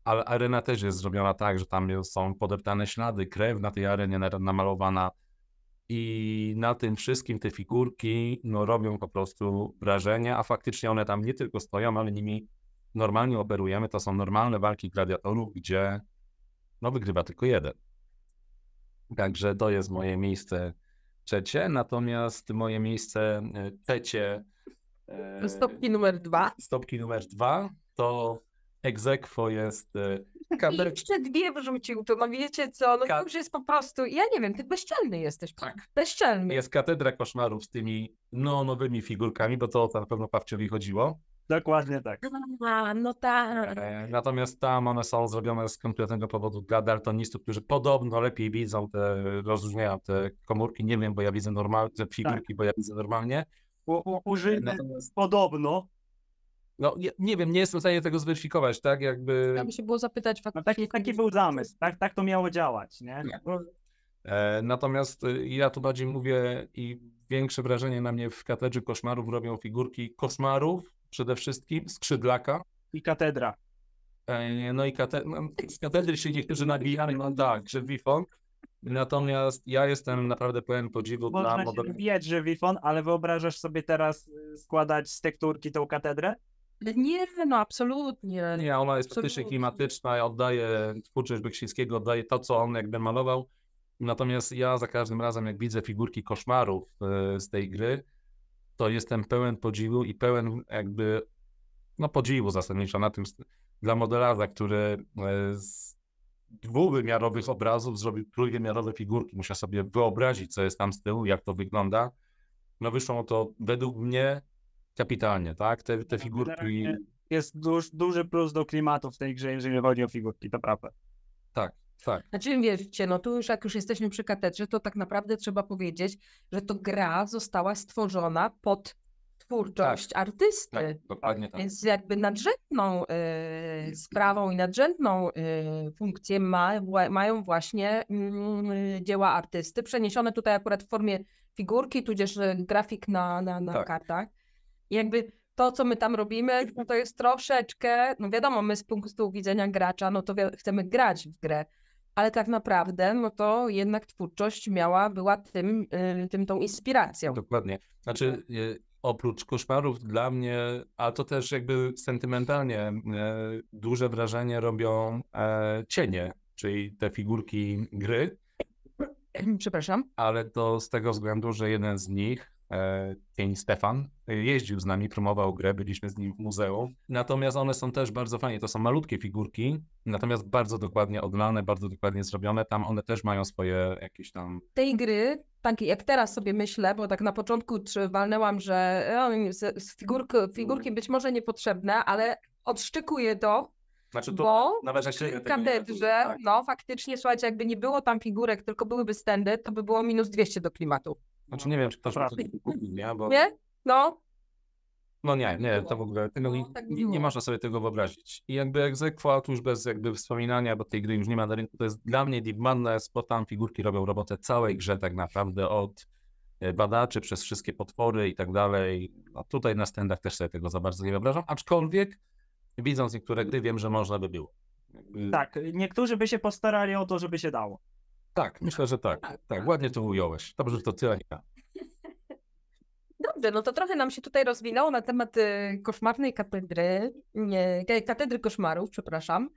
ale arena też jest zrobiona tak, że tam są podeptane ślady, krew na tej arenie namalowana i na tym wszystkim te figurki no, robią po prostu wrażenie, a faktycznie one tam nie tylko stoją, ale nimi normalnie operujemy. To są normalne walki gladiatorów, gdzie no, wygrywa tylko jeden. Także to jest moje miejsce trzecie. Natomiast moje miejsce e, trzecie. E, stopki numer dwa. Stopki numer dwa to egzekwo jest e, kaber... jeszcze dwie wrzucił, to no wiecie co, no Ka... już jest po prostu, ja nie wiem, ty bezczelny jesteś. Tak. Bezczelny. Jest katedra koszmarów z tymi no, nowymi figurkami, bo to na pewno Pawciowi chodziło. Dokładnie tak. A, no tak. Natomiast tam one są zrobione z konkretnego powodu dla daltonistów, którzy podobno lepiej widzą te, rozróżniają te komórki, nie wiem, bo ja widzę normalnie, te figurki, tak. bo ja widzę normalnie. użyjmy Natomiast... podobno, no nie, nie, wiem, nie jestem w stanie tego zweryfikować, tak? Jakby. Chciałbym się było zapytać faktycznie. No taki, taki był zamysł, tak, tak to miało działać, nie? nie. E, natomiast y, ja tu bardziej mówię i większe wrażenie na mnie w katedrze koszmarów robią figurki koszmarów, przede wszystkim, skrzydlaka. I katedra. E, no i katedra z no, katedry się niektórzy nabijają, no tak, że Wifon. Natomiast ja jestem naprawdę pełen podziwu Można dla modernizacji. Wiedz, że Wifon, ale wyobrażasz sobie teraz y, składać z tekturki tą katedrę? Nie, no absolutnie. Nie, ona jest faktycznie klimatyczna, i oddaje twórczość Beksińskiego, oddaje to, co on jakby malował. Natomiast ja za każdym razem, jak widzę figurki koszmarów y, z tej gry, to jestem pełen podziwu i pełen jakby no podziwu zasadniczo na tym dla modelarza, który e, z dwuwymiarowych obrazów zrobił trójwymiarowe figurki. Musiał sobie wyobrazić, co jest tam z tyłu, jak to wygląda. No wyszło to według mnie kapitalnie, tak? Te, te no, figurki... Jest duż, duży plus do klimatu w tej grze, jeżeli chodzi o figurki, to prawda. Tak. Znaczy wiecie, no tu już jak już jesteśmy przy katedrze, to tak naprawdę trzeba powiedzieć, że to gra została stworzona pod twórczość tak. artysty. Tak, dokładnie tak. Więc jakby nadrzędną y, sprawą i nadrzędną y, funkcję ma, wła, mają właśnie y, dzieła artysty, przeniesione tutaj akurat w formie figurki, tudzież e, grafik na, na, na tak. kartach. I jakby to, co my tam robimy, to jest troszeczkę, no wiadomo, my z punktu widzenia gracza, no to chcemy grać w grę, ale tak naprawdę, no to jednak twórczość miała, była tym, y, tym tą inspiracją. Dokładnie. Znaczy, y, oprócz koszmarów dla mnie, a to też jakby sentymentalnie, y, duże wrażenie robią e, cienie, czyli te figurki gry. Przepraszam. Ale to z tego względu, że jeden z nich Cień e, Stefan, jeździł z nami, promował grę, byliśmy z nim w muzeum. Natomiast one są też bardzo fajne, to są malutkie figurki, natomiast bardzo dokładnie odlane, bardzo dokładnie zrobione, tam one też mają swoje jakieś tam... Tej gry, takiej jak teraz sobie myślę, bo tak na początku walnęłam, że z figurki, figurki być może niepotrzebne, ale odszczykuję to, znaczy to bo nawet jak się w katedrze, tak. no faktycznie, słuchajcie, jakby nie było tam figurek, tylko byłyby stędy, to by było minus 200 do klimatu. Znaczy nie wiem, czy ktoś Prawda. nie, bo... Nie? No. No nie, nie, to w ogóle tego no, tak nie, nie można sobie tego wyobrazić. I jakby egzekwa, już bez jakby wspominania, bo tej gry już nie ma na rynku, to jest dla mnie Deep Madness, bo tam figurki robią robotę całej grze tak naprawdę od e, badaczy przez wszystkie potwory i tak dalej. A no tutaj na standach też sobie tego za bardzo nie wyobrażam, aczkolwiek widząc niektóre gry wiem, że można by było. Jakby... Tak, niektórzy by się postarali o to, żeby się dało. Tak, no. myślę, że tak. Tak, tak. tak, ładnie to ująłeś. Dobrze, że to ty, Dobrze, no to trochę nam się tutaj rozwinęło na temat y, koszmarnej katedry, nie, katedry koszmarów, przepraszam.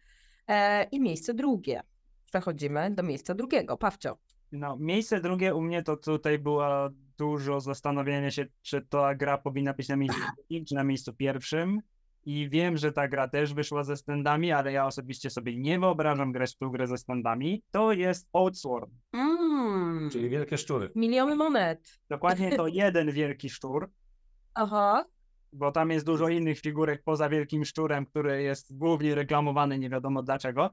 E, I miejsce drugie. Przechodzimy do miejsca drugiego. Pawcio. No, miejsce drugie u mnie to tutaj było dużo zastanowienia się, czy ta gra powinna być na miejscu drugim, czy na miejscu pierwszym. I wiem, że ta gra też wyszła ze standami, ale ja osobiście sobie nie wyobrażam grać w tą grę ze standami. To jest Outsworn. Mm. Czyli wielkie szczury. Miliony monet. Dokładnie to jeden wielki szczur. Aha. Bo tam jest dużo innych figurek poza wielkim szczurem, który jest głównie reklamowany, nie wiadomo dlaczego.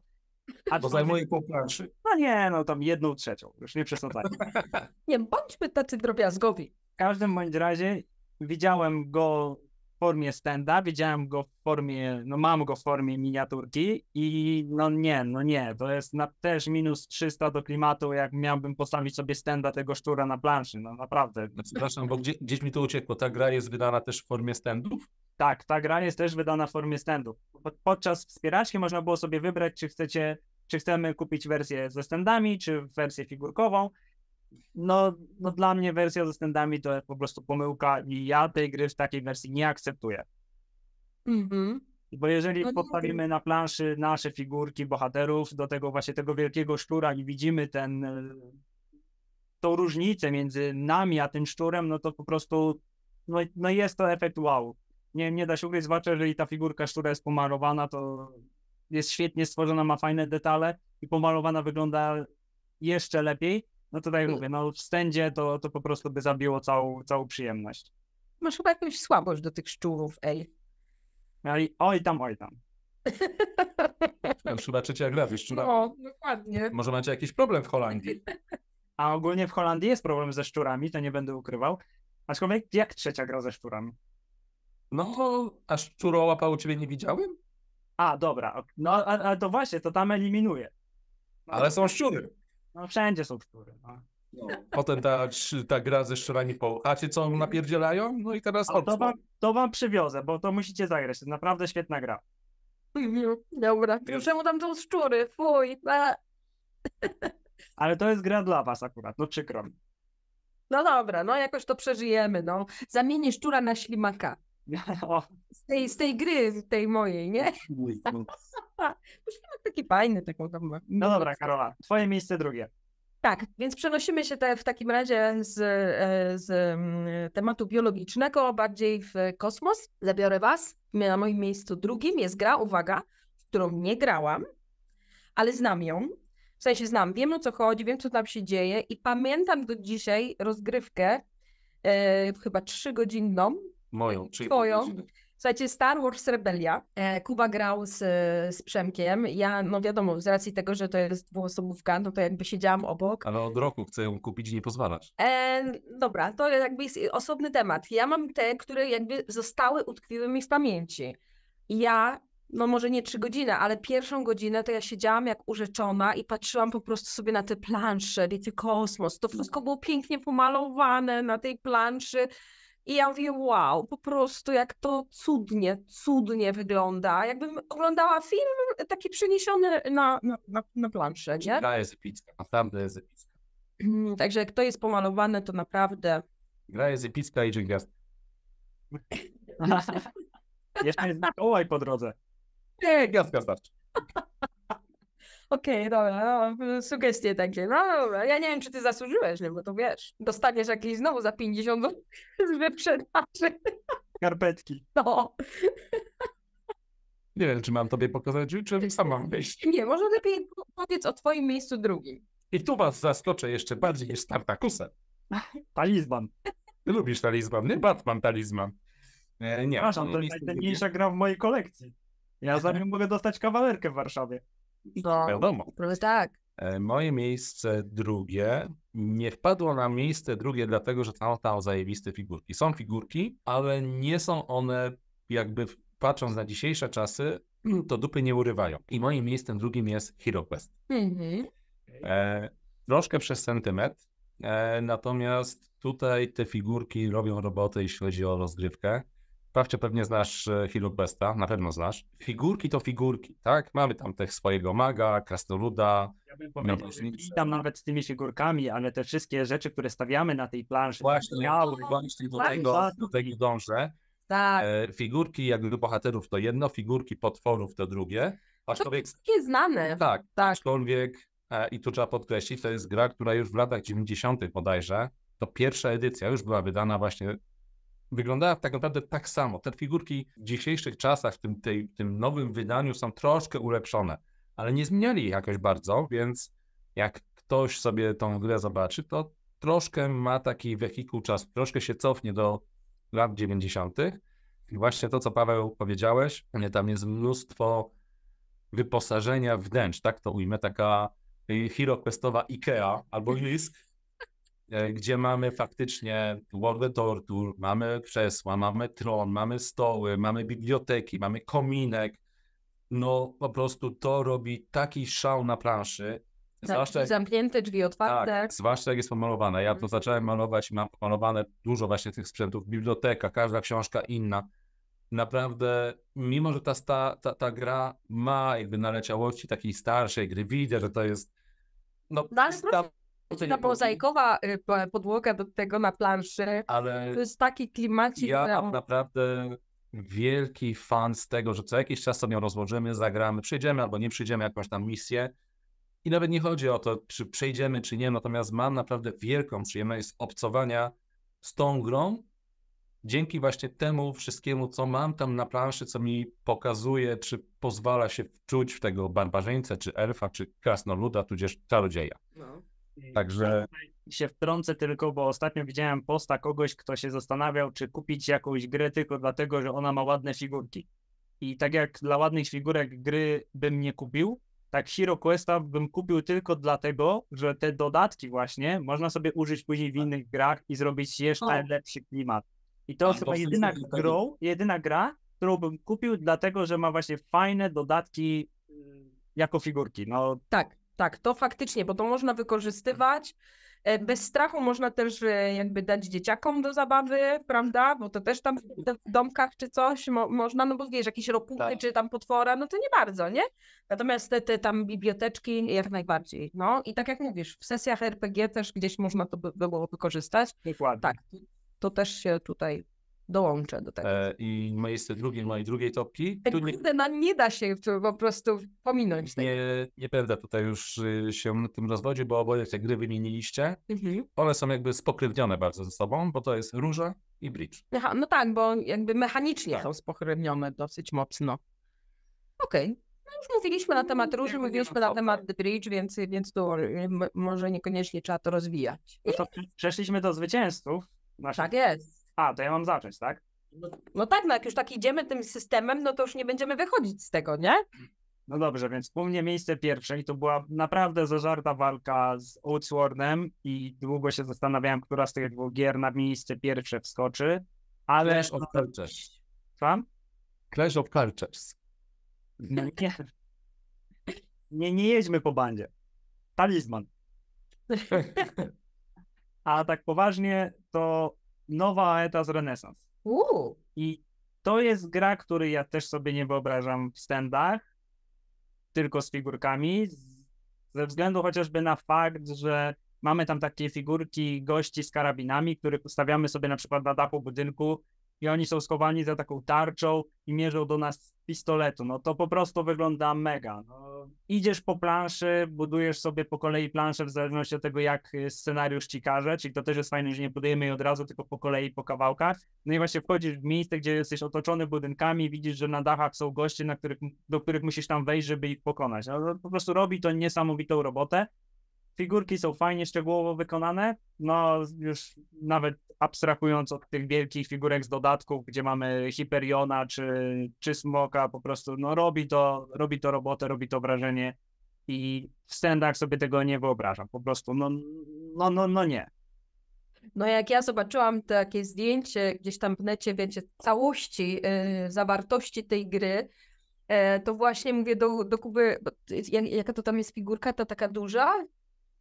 A bo zajmuje pół planszy. No nie, no tam jedną trzecią, już nie przesadzajmy. nie, bądźmy tacy drobiazgowi. W każdym bądź razie widziałem go formie standa widziałem go w formie, no mam go w formie miniaturki i no nie, no nie, to jest na też minus 300 do klimatu, jak miałbym postawić sobie stenda tego szczura na planszy, no naprawdę. Przepraszam, bo gdzie, gdzieś mi to uciekło, ta gra jest wydana też w formie standów? Tak, ta gra jest też wydana w formie standów. Podczas wspieraczki można było sobie wybrać, czy chcecie, czy chcemy kupić wersję ze standami, czy wersję figurkową no, no dla mnie wersja ze standami to jest po prostu pomyłka i ja tej gry w takiej wersji nie akceptuję. Mhm. Bo jeżeli no, postawimy na planszy nasze figurki bohaterów do tego właśnie tego wielkiego szczura i widzimy ten e, tą różnicę między nami a tym szczurem, no to po prostu no, no jest to efekt wow. Nie, nie da się ukryć, zwłaszcza jeżeli ta figurka szczura jest pomalowana, to jest świetnie stworzona, ma fajne detale i pomalowana wygląda jeszcze lepiej, no to tak jak y- mówię, no w stędzie to, to po prostu by zabiło całą, całą przyjemność. Masz chyba jakąś słabość do tych szczurów, ej. Mieli oj tam, oj tam. Szczuraczycie jak lewy, szczura. No, dokładnie. Może macie jakiś problem w Holandii. A ogólnie w Holandii jest problem ze szczurami, to nie będę ukrywał. człowiek jak trzecia gra ze szczurami? No, a szczurołapa u ciebie nie widziałem? A, dobra. No, ale to właśnie, to tam eliminuje. No, ale są szczury. No wszędzie są szczury. No. No. Potem ta, ta gra ze szczurami po. A cię co napierdzielają? No i teraz to wam, to wam przywiozę, bo to musicie zagrać. To naprawdę świetna gra. Dobra. czemu tam są szczury? Fuj. A. Ale to jest gra dla was akurat, no przykro mi. No dobra, no jakoś to przeżyjemy, no. Zamienię szczura na ślimaka. Z tej, z tej gry, tej mojej, nie? No. Musimy taki fajny, taką tam. No dobra, Karola, twoje miejsce drugie. Tak, więc przenosimy się te, w takim razie z, e, z mm, tematu biologicznego bardziej w kosmos. Zabiorę Was. Na moim miejscu drugim jest gra, uwaga, w którą nie grałam, ale znam ją. W sensie znam, wiem o co chodzi, wiem co tam się dzieje i pamiętam do dzisiaj rozgrywkę, e, chyba trzygodzinną, Moją, e, czyli Twoją. Słuchajcie, Star Wars Rebelia. E, Kuba grał z, z Przemkiem. Ja, no wiadomo, z racji tego, że to jest dwuosobówka, no to jakby siedziałam obok. Ale od roku chcę ją kupić, nie pozwalasz. E, dobra, to jakby jest osobny temat. Ja mam te, które jakby zostały, utkwiły mi w pamięci. Ja, no może nie trzy godziny, ale pierwszą godzinę to ja siedziałam jak urzeczona i patrzyłam po prostu sobie na te plansze, wiecie, kosmos. To wszystko było pięknie pomalowane na tej planszy. I ja mówię, wow, po prostu jak to cudnie, cudnie wygląda. Jakbym oglądała film taki przeniesiony na, na, na, na planszę, nie? Gra jest epicka, naprawdę jest epicka. Mhm, także jak to jest pomalowane, to naprawdę... Gra jest epicka i gwiazd. Jeszcze jest Mikołaj po drodze. Nie, gwiazdka starczy. Okej, okay, dobra, no, sugestie takie. No dobra, ja nie wiem, czy ty zasłużyłeś, no, bo to wiesz, dostaniesz jakieś znowu za 50 z wyprzedaży. Skarpetki. No. Nie wiem, czy mam tobie pokazać, czy sam mam wyjść. Nie, może lepiej powiedz o twoim miejscu drugim. I tu was zaskoczę jeszcze bardziej niż Spartakusem. Talizman. Ty lubisz talizman, nie Batman talizman. E, nie, Przepraszam, to jest najcenniejsza gra w mojej kolekcji. Ja za nią mogę dostać kawalerkę w Warszawie. No, wiadomo. tak. E, moje miejsce drugie nie wpadło na miejsce drugie, dlatego że tam tam zajebiste figurki. Są figurki, ale nie są one jakby patrząc na dzisiejsze czasy, to dupy nie urywają. I moim miejscem drugim jest HeroQuest. Mm -hmm. e, troszkę przez centymetr, e, natomiast tutaj te figurki robią robotę, jeśli chodzi o rozgrywkę. Sprawdźcie, pewnie znasz e, Besta, na pewno znasz. Figurki to figurki, tak? Mamy tam tych swojego maga, krasnoluda. Ja bym powiedział, tam nawet z tymi figurkami, ale te wszystkie rzeczy, które stawiamy na tej planszy. Właśnie, miały, właśnie do tego, do tego dążę. Tak. E, figurki jakby bohaterów to jedno, figurki potworów to drugie. Aczkolwiek, to wszystkie znane. Tak, tak. aczkolwiek, e, i tu trzeba podkreślić, to jest gra, która już w latach 90. bodajże, to pierwsza edycja już była wydana właśnie wyglądała tak naprawdę tak samo. Te figurki w dzisiejszych czasach, w tym, tej, tym nowym wydaniu są troszkę ulepszone, ale nie zmieniali ich jakoś bardzo, więc jak ktoś sobie tą grę zobaczy, to troszkę ma taki wehikuł czasu, troszkę się cofnie do lat 90. I właśnie to, co Paweł powiedziałeś, tam jest mnóstwo wyposażenia wnętrz, tak to ujmę, taka y, HeroQuestowa IKEA albo mhm. Lisk, E, gdzie mamy faktycznie World Tortur, mamy krzesła, mamy tron, mamy stoły, mamy biblioteki, mamy kominek. No po prostu to robi taki szał na planszy. Tak, zwłaszcza, zamknięte drzwi otwarte. Tak, zwłaszcza jak jest pomalowane. Ja to mhm. zacząłem malować, mam pomalowane dużo właśnie tych sprzętów, biblioteka, każda książka inna. Naprawdę, mimo że ta, ta, ta gra ma jakby naleciałości takiej starszej gry, widzę, że to jest no, no ta mozaikowa y, podłoga do tego na planszy, ale to jest taki klimacik. Ja mam no. naprawdę wielki fan z tego, że co jakiś czas sobie ją rozłożymy, zagramy, przejdziemy albo nie przejdziemy jakąś tam misję. I nawet nie chodzi o to, czy przejdziemy, czy nie, natomiast mam naprawdę wielką przyjemność z obcowania z tą grą, dzięki właśnie temu wszystkiemu, co mam tam na planszy, co mi pokazuje, czy pozwala się wczuć w tego barbarzyńca, czy elfa, czy krasnoluda, tudzież czarodzieja. No. Yy, Także. Tak, ja się wtrącę tylko, bo ostatnio widziałem posta kogoś, kto się zastanawiał, czy kupić jakąś grę tylko dlatego, że ona ma ładne figurki. I tak jak dla ładnych figurek gry bym nie kupił, tak Hero Questa bym kupił tylko dlatego, że te dodatki właśnie można sobie użyć później w tak. innych grach i zrobić jeszcze o. lepszy klimat. I to chyba jedyna, jedyna gra, którą bym kupił, dlatego że ma właśnie fajne dodatki yy, jako figurki. No, tak, tak, to faktycznie, bo to można wykorzystywać. E, bez strachu można też e, jakby dać dzieciakom do zabawy, prawda? Bo to też tam w domkach czy coś mo można, no bo wiesz, jakieś ropuchy tak. czy tam potwora, no to nie bardzo, nie? Natomiast te, te tam biblioteczki jak najbardziej, no. I tak jak mówisz, w sesjach RPG też gdzieś można to by było wykorzystać. Dokładnie. Tak, to też się tutaj dołączę do tego. E, I miejsce drugie, mojej drugiej topki. Który... No, nie da się po prostu pominąć. Tego. Nie, nieprawda, tutaj już y, się na tym rozwodzi, bo oboje te gry wymieniliście. Mhm. One są jakby spokrewnione bardzo ze sobą, bo to jest róża i bridge. Aha, no tak, bo jakby mechanicznie tak. są spokrewnione dosyć mocno. Okej. Okay. No już mówiliśmy na temat róży, mówiliśmy na no, temat The Bridge, więc, więc tu y, może niekoniecznie trzeba to rozwijać. No to przeszliśmy do zwycięzców. Tak jest a, to ja mam zacząć, tak? No, no, tak, no jak już tak idziemy tym systemem, no to już nie będziemy wychodzić z tego, nie? No dobrze, więc u mnie miejsce pierwsze i to była naprawdę zażarta walka z Outswornem i długo się zastanawiałem, która z tych dwóch gier na miejsce pierwsze wskoczy, ale... Clash of Cultures. Słucham? Clash of Cultures. No nie. nie. Nie jedźmy po bandzie. Talizman. A tak poważnie, to nowa Aetas z renesans. I to jest gra, której ja też sobie nie wyobrażam w standach, tylko z figurkami, ze względu chociażby na fakt, że mamy tam takie figurki gości z karabinami, które ustawiamy sobie na przykład na dachu budynku i oni są schowani za taką tarczą i mierzą do nas pistoletu. No to po prostu wygląda mega. No, idziesz po planszy, budujesz sobie po kolei planszę w zależności od tego, jak y, scenariusz ci każe, czyli to też jest fajne, że nie budujemy jej od razu, tylko po kolei, po kawałkach. No i właśnie wchodzisz w miejsce, gdzie jesteś otoczony budynkami, widzisz, że na dachach są goście, na których, do których musisz tam wejść, żeby ich pokonać. No, po prostu robi to niesamowitą robotę. Figurki są fajnie szczegółowo wykonane, no już nawet abstrahując od tych wielkich figurek z dodatków, gdzie mamy Hyperiona czy, czy Smoka, po prostu no robi to, robi to robotę, robi to wrażenie i w standach sobie tego nie wyobrażam, po prostu no, no, no, no nie. No jak ja zobaczyłam takie zdjęcie gdzieś tam w necie, wiecie, całości, yy, zawartości tej gry, yy, to właśnie mówię do, do Kuby, y, jaka to tam jest figurka, ta taka duża,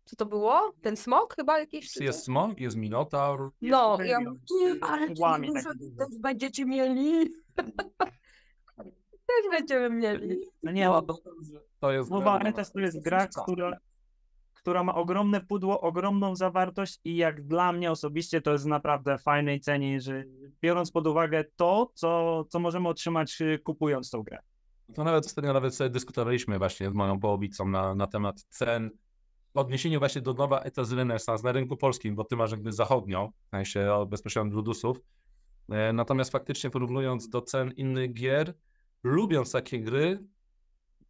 co to było? Ten smok chyba jakiś? Jest smok, jest minotaur. No, ja mówię, ale też będziecie mieli. też będziemy mieli. No nie, bo to jest mowa no to jest gra, która, która ma ogromne pudło, ogromną zawartość i jak dla mnie osobiście to jest naprawdę fajnej cenie, że biorąc pod uwagę to, co, co możemy otrzymać y, kupując tą grę. To nawet wtedy nawet sobie dyskutowaliśmy właśnie z moją połowicą na, na temat cen w odniesieniu właśnie do nowa eta z renesans na rynku polskim, bo ty masz jakby zachodnią, w sensie bezpośrednio ludusów. E, natomiast faktycznie porównując do cen innych gier, lubiąc takie gry,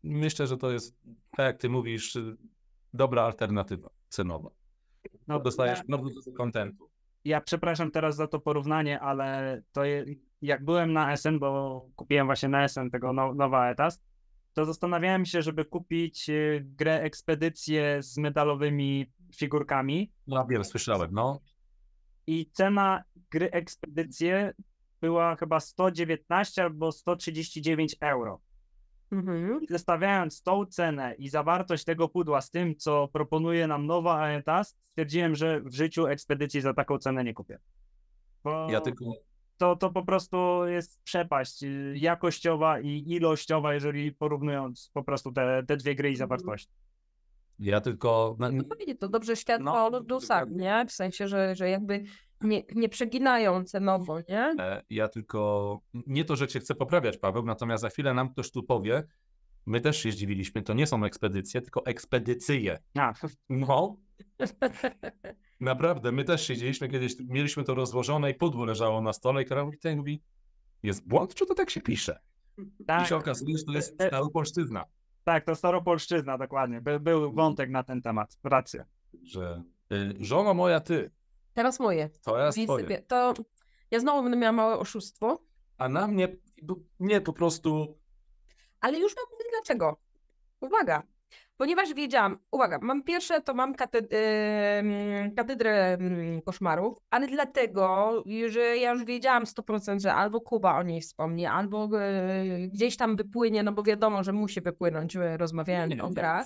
myślę, że to jest, tak jak ty mówisz, dobra alternatywa cenowa. No, Dostajesz ja, nowy kontentu. Ja przepraszam teraz za to porównanie, ale to je, jak byłem na SN, bo kupiłem właśnie na SN tego now, nowa etas, to zastanawiałem się, żeby kupić y, grę Ekspedycję z medalowymi figurkami. No wiem, słyszałem, no. I cena gry Ekspedycję była chyba 119 albo 139 euro. Mhm. Zestawiając tą cenę i zawartość tego pudła z tym, co proponuje nam nowa AETAS, stwierdziłem, że w życiu ekspedycji za taką cenę nie kupię. Bo... Ja tylko to, to po prostu jest przepaść y, jakościowa i ilościowa, jeżeli porównując po prostu te, te dwie gry i mhm. zawartości. Ja tylko. No to dobrze świadczy o no, ludusach, nie? W sensie, że, że jakby nie, nie przeginają cenowo, nie? E, ja tylko. Nie to, że cię chcę poprawiać, Paweł, natomiast za chwilę nam ktoś tu powie, My też się zdziwiliśmy, to nie są ekspedycje, tylko ekspedycje. A. No. Naprawdę, my też siedzieliśmy kiedyś, mieliśmy to rozłożone i pudło leżało na stole i Karol mówi, ten mówi, jest błąd, czy to tak się pisze? Tak. I się okazuje, że to jest e, e. staropolszczyzna. Tak, to staropolszczyzna, dokładnie. By, był mhm. wątek na ten temat, racja. Że y, moja, ty. Teraz moje. Teraz twoje. To ja znowu będę miała małe oszustwo. A na mnie, nie, po prostu ale już mam powiedzieć dlaczego. Uwaga, ponieważ wiedziałam, uwaga, mam pierwsze, to mam yy, katedrę, katedrę mm, koszmarów, ale dlatego, że ja już wiedziałam 100%, że albo Kuba o niej wspomnie, albo yy, gdzieś tam wypłynie, no bo wiadomo, że musi wypłynąć, yy, rozmawiając o grach.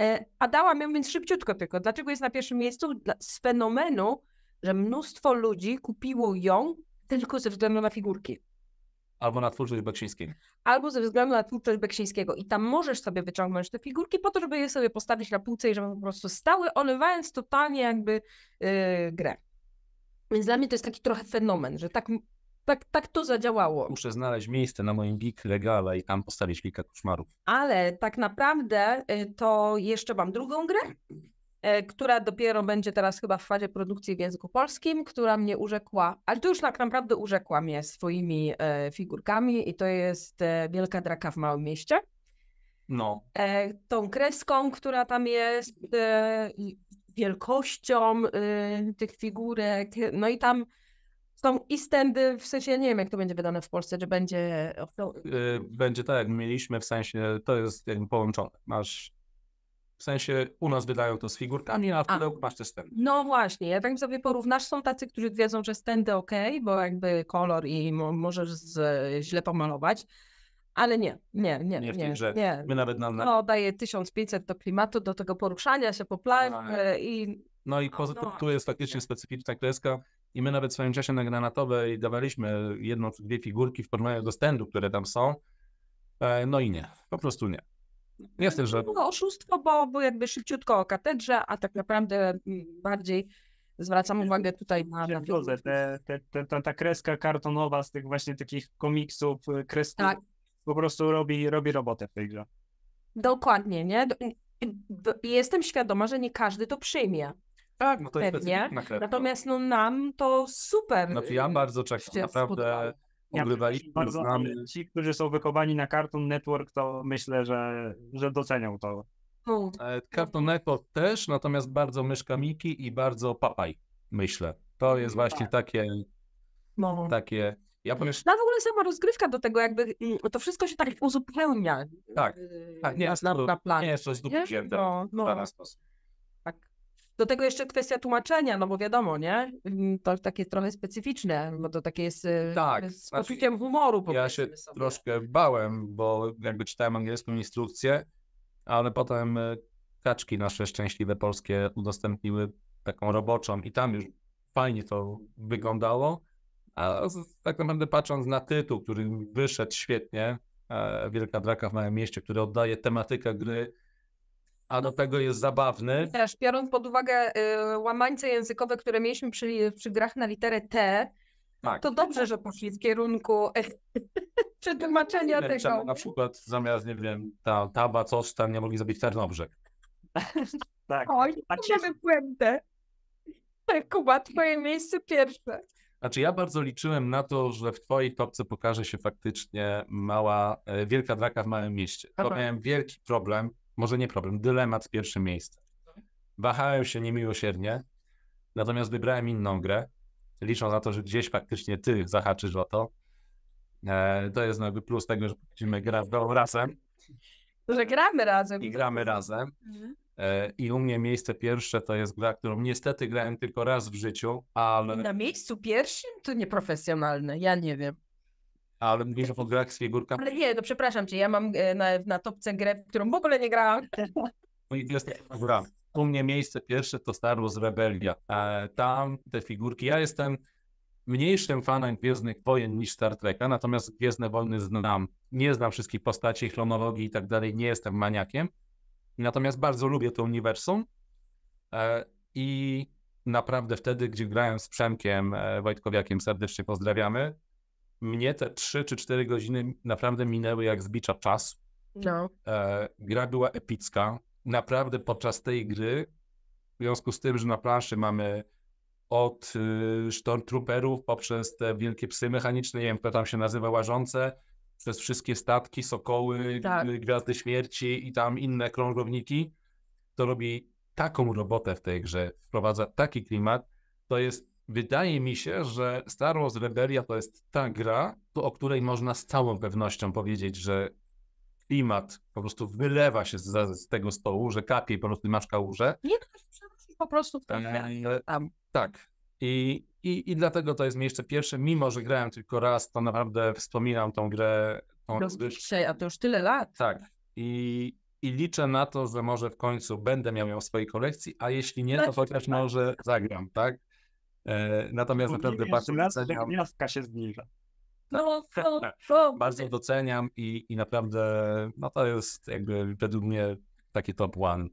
E, a dałam ją, więc szybciutko tylko. Dlaczego jest na pierwszym miejscu? Z fenomenu, że mnóstwo ludzi kupiło ją tylko ze względu na figurki. Albo na twórczość Beksińskiego. Albo ze względu na twórczość Beksińskiego. I tam możesz sobie wyciągnąć te figurki po to, żeby je sobie postawić na półce i żeby po prostu stały, olewając totalnie jakby yy, grę. Więc dla mnie to jest taki trochę fenomen, że tak, tak, tak to zadziałało. Muszę znaleźć miejsce na moim big regale i tam postawić kilka koszmarów. Ale tak naprawdę y, to jeszcze mam drugą grę, E, która dopiero będzie teraz chyba w fazie produkcji w języku polskim, która mnie urzekła, ale to już tak naprawdę urzekła mnie swoimi e, figurkami i to jest e, Wielka Draka w Małym Mieście. No. Tą kreską, która tam jest, wielkością tych figurek, no i tam są i stędy, w sensie nie wiem, jak to będzie wydane w Polsce, czy będzie... Będzie tak, jak mieliśmy, w sensie to jest połączone. Masz w sensie u nas wydają to z figurkami, a w pudełku masz te stędy. No właśnie, ja tak sobie porównasz, są tacy, którzy wiedzą, że stędy ok, bo jakby kolor i możesz z, źle pomalować, ale nie, nie, nie, nie. Nie, że nie. my nawet nam... No daje 1500 do klimatu, do tego poruszania się po plaży tak. e, i... No i poza no, tym no tu jest faktycznie specyficzna kreska i my nawet w swoim czasie na granatowej dawaliśmy jedną czy dwie figurki w porównaniu do stędu, które tam są, e, no i nie, po prostu nie. Jestem, że... Było oszustwo, bo, bo jakby szybciutko o katedrze, a tak naprawdę mm, bardziej zwracam uwagę tutaj na... na te, te, te, ta, ta kreska kartonowa z tych właśnie takich komiksów, y, kresków, tak. po prostu robi, robi robotę w tej grze. Dokładnie, nie? Jestem świadoma, że nie każdy to przyjmie. Tak, no to jest Pewnie. Natomiast no nam to super. Znaczy ja y, bardzo czekam, naprawdę. Spodobało bardzo, znamy. E, ci, którzy są wychowani na Cartoon Network, to myślę, że, że docenią to. E, Cartoon Network też, natomiast bardzo Myszka Miki i bardzo Papaj, myślę. To jest tak. właśnie tak. takie... No. Takie... Ja powiem... No w ogóle sama rozgrywka do tego jakby, to wszystko się tak uzupełnia. Tak, e, tak nie, na, na, planie. Nie jest coś dupy no, no. Do tego jeszcze kwestia tłumaczenia, no bo wiadomo, nie? Mm, to takie trochę specyficzne, bo to takie jest y, tak, z znaczy, humoru. Ja się sobie. troszkę bałem, bo jakby czytałem angielską instrukcję, ale potem y, kaczki nasze szczęśliwe polskie udostępniły taką roboczą i tam już fajnie to wyglądało. A tak naprawdę patrząc na tytuł, który wyszedł świetnie, e, Wielka Draka w Małym Mieście, który oddaje tematykę gry, a do tego jest zabawny. Też biorąc pod uwagę y, łamańce językowe, które mieliśmy przy, przy grach na literę T, tak. to dobrze, że poszli w kierunku przetłumaczenia tego. na przykład zamiast, nie wiem, ta taba, coś tam, nie mogli zrobić Tarnobrzeg. tak. Oj, Patrzymy się... błędę. Kuba, twoje miejsce pierwsze. Znaczy ja bardzo liczyłem na to, że w twojej topce pokaże się faktycznie mała, e, wielka draka w małym mieście. To miałem wielki problem, może nie problem, dylemat z pierwszym miejscem. Wahałem się niemiłosiernie, natomiast wybrałem inną grę, licząc na to, że gdzieś faktycznie ty zahaczysz o to. E, to jest nowy plus tego, że będziemy grać razem. Że gramy razem. I gramy razem. Mhm. E, I u mnie miejsce pierwsze to jest gra, którą niestety grałem tylko raz w życiu, ale... Na miejscu pierwszym? To nieprofesjonalne, ja nie wiem. Ale mówisz o grach z figurkami. Ale nie, to no przepraszam cię, ja mam e, na, na topce grę, którą w ogóle nie grałam. No U mnie miejsce pierwsze to Star Wars Rebelia. E, tam te figurki, ja jestem mniejszym fanem Gwiezdnych Wojen niż Star Treka, natomiast Gwiezdne Wojny znam. Nie znam wszystkich postaci, chronologii i tak dalej, nie jestem maniakiem. Natomiast bardzo lubię to uniwersum e, i naprawdę wtedy, gdzie grałem z Przemkiem Wojtkowiakiem, serdecznie pozdrawiamy, mnie te 3 czy 4 godziny naprawdę minęły jak zbicza czas. No. E, gra była epicka. Naprawdę podczas tej gry, w związku z tym, że na planszy mamy od y, Stormtrooperów poprzez te wielkie psy mechaniczne, nie wiem, kto tam się nazywa, łażące, przez wszystkie statki, sokoły, tak. Y, gwiazdy śmierci i tam inne krążowniki, to robi taką robotę w tej grze, wprowadza taki klimat, to jest Wydaje mi się, że Star Wars Rebellion to jest ta gra, o której można z całą pewnością powiedzieć, że klimat po prostu wylewa się z, z tego stołu, że kapie i po prostu masz kałużę. Nie, po prostu w tym eee, tam. Tak. I, i, I dlatego to jest miejsce pierwsze, mimo że grałem tylko raz, to naprawdę wspominam tą grę. Tą... Dzisiaj, a to już tyle lat. Tak. I, I liczę na to, że może w końcu będę miał ją w swojej kolekcji, a jeśli nie, to znaczy, chociaż tak. może zagram, tak? E, natomiast naprawdę bardzo doceniam. Gniazdka się zbliża. No no, no, no, Bardzo doceniam i, i naprawdę no to jest jakby według mnie taki top one.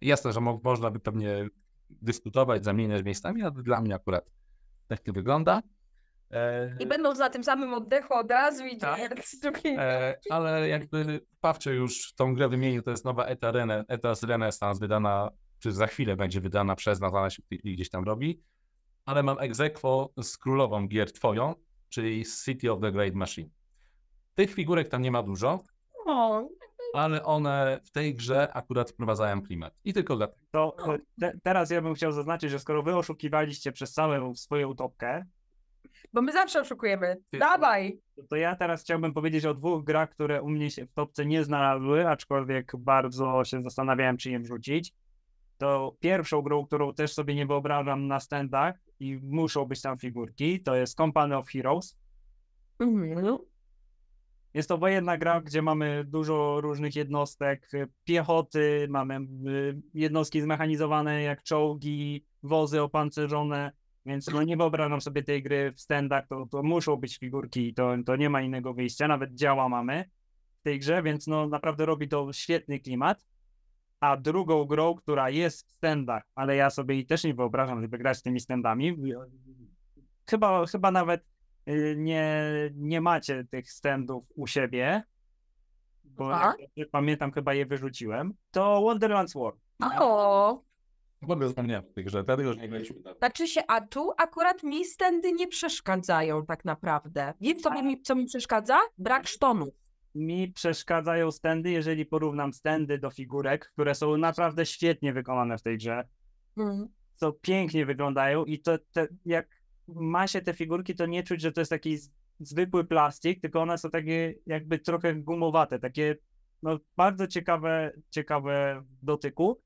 Jasne, że mo można by pewnie dyskutować, zamieniać miejscami, ale dla mnie akurat tak to wygląda. E... I będą za tym samym oddechu od razu i tak. E, ale jakby Pawcze już tą grę wymienił, to jest nowa Eta, Rene, Eta Renaissance wydana, czy za chwilę będzie wydana przez nas, ale się gdzieś tam robi ale mam egzekwo z królową gier twoją, czyli City of the Great Machine. Tych figurek tam nie ma dużo, no. ale one w tej grze akurat wprowadzają klimat. I tylko dlatego. To te, teraz ja bym chciał zaznaczyć, że skoro wy oszukiwaliście przez całą swoją utopkę, bo my zawsze oszukujemy. Dawaj! To ja teraz chciałbym powiedzieć o dwóch grach, które u mnie się w topce nie znalazły, aczkolwiek bardzo się zastanawiałem, czy je wrzucić to pierwszą grą, którą też sobie nie wyobrażam na standach i muszą być tam figurki, to jest Company of Heroes. Mhm. Jest to wojenna gra, gdzie mamy dużo różnych jednostek y, piechoty, mamy y, jednostki zmechanizowane jak czołgi, wozy opancerzone, więc no nie wyobrażam sobie tej gry w standach, to, to muszą być figurki, to, to nie ma innego wyjścia, nawet działa mamy w tej grze, więc no naprawdę robi to świetny klimat a drugą grą, która jest w standach, ale ja sobie też nie wyobrażam, żeby grać z tymi standami. Chyba, chyba nawet y, nie, nie macie tych standów u siebie, bo a? jak pamiętam, chyba je wyrzuciłem. To Wonderlands War. O! Mogę zapomnieć w tej grze, dlatego już nie graliśmy. Znaczy się, a tu akurat mi stędy nie przeszkadzają tak naprawdę. Wiem, co mi, co mi przeszkadza? Brak sztonów mi przeszkadzają stędy, jeżeli porównam stędy do figurek, które są naprawdę świetnie wykonane w tej grze. Mm. Co pięknie wyglądają i to te, jak ma się te figurki, to nie czuć, że to jest taki zwykły plastik, tylko one są takie jakby trochę gumowate, takie no, bardzo ciekawe, ciekawe dotyku.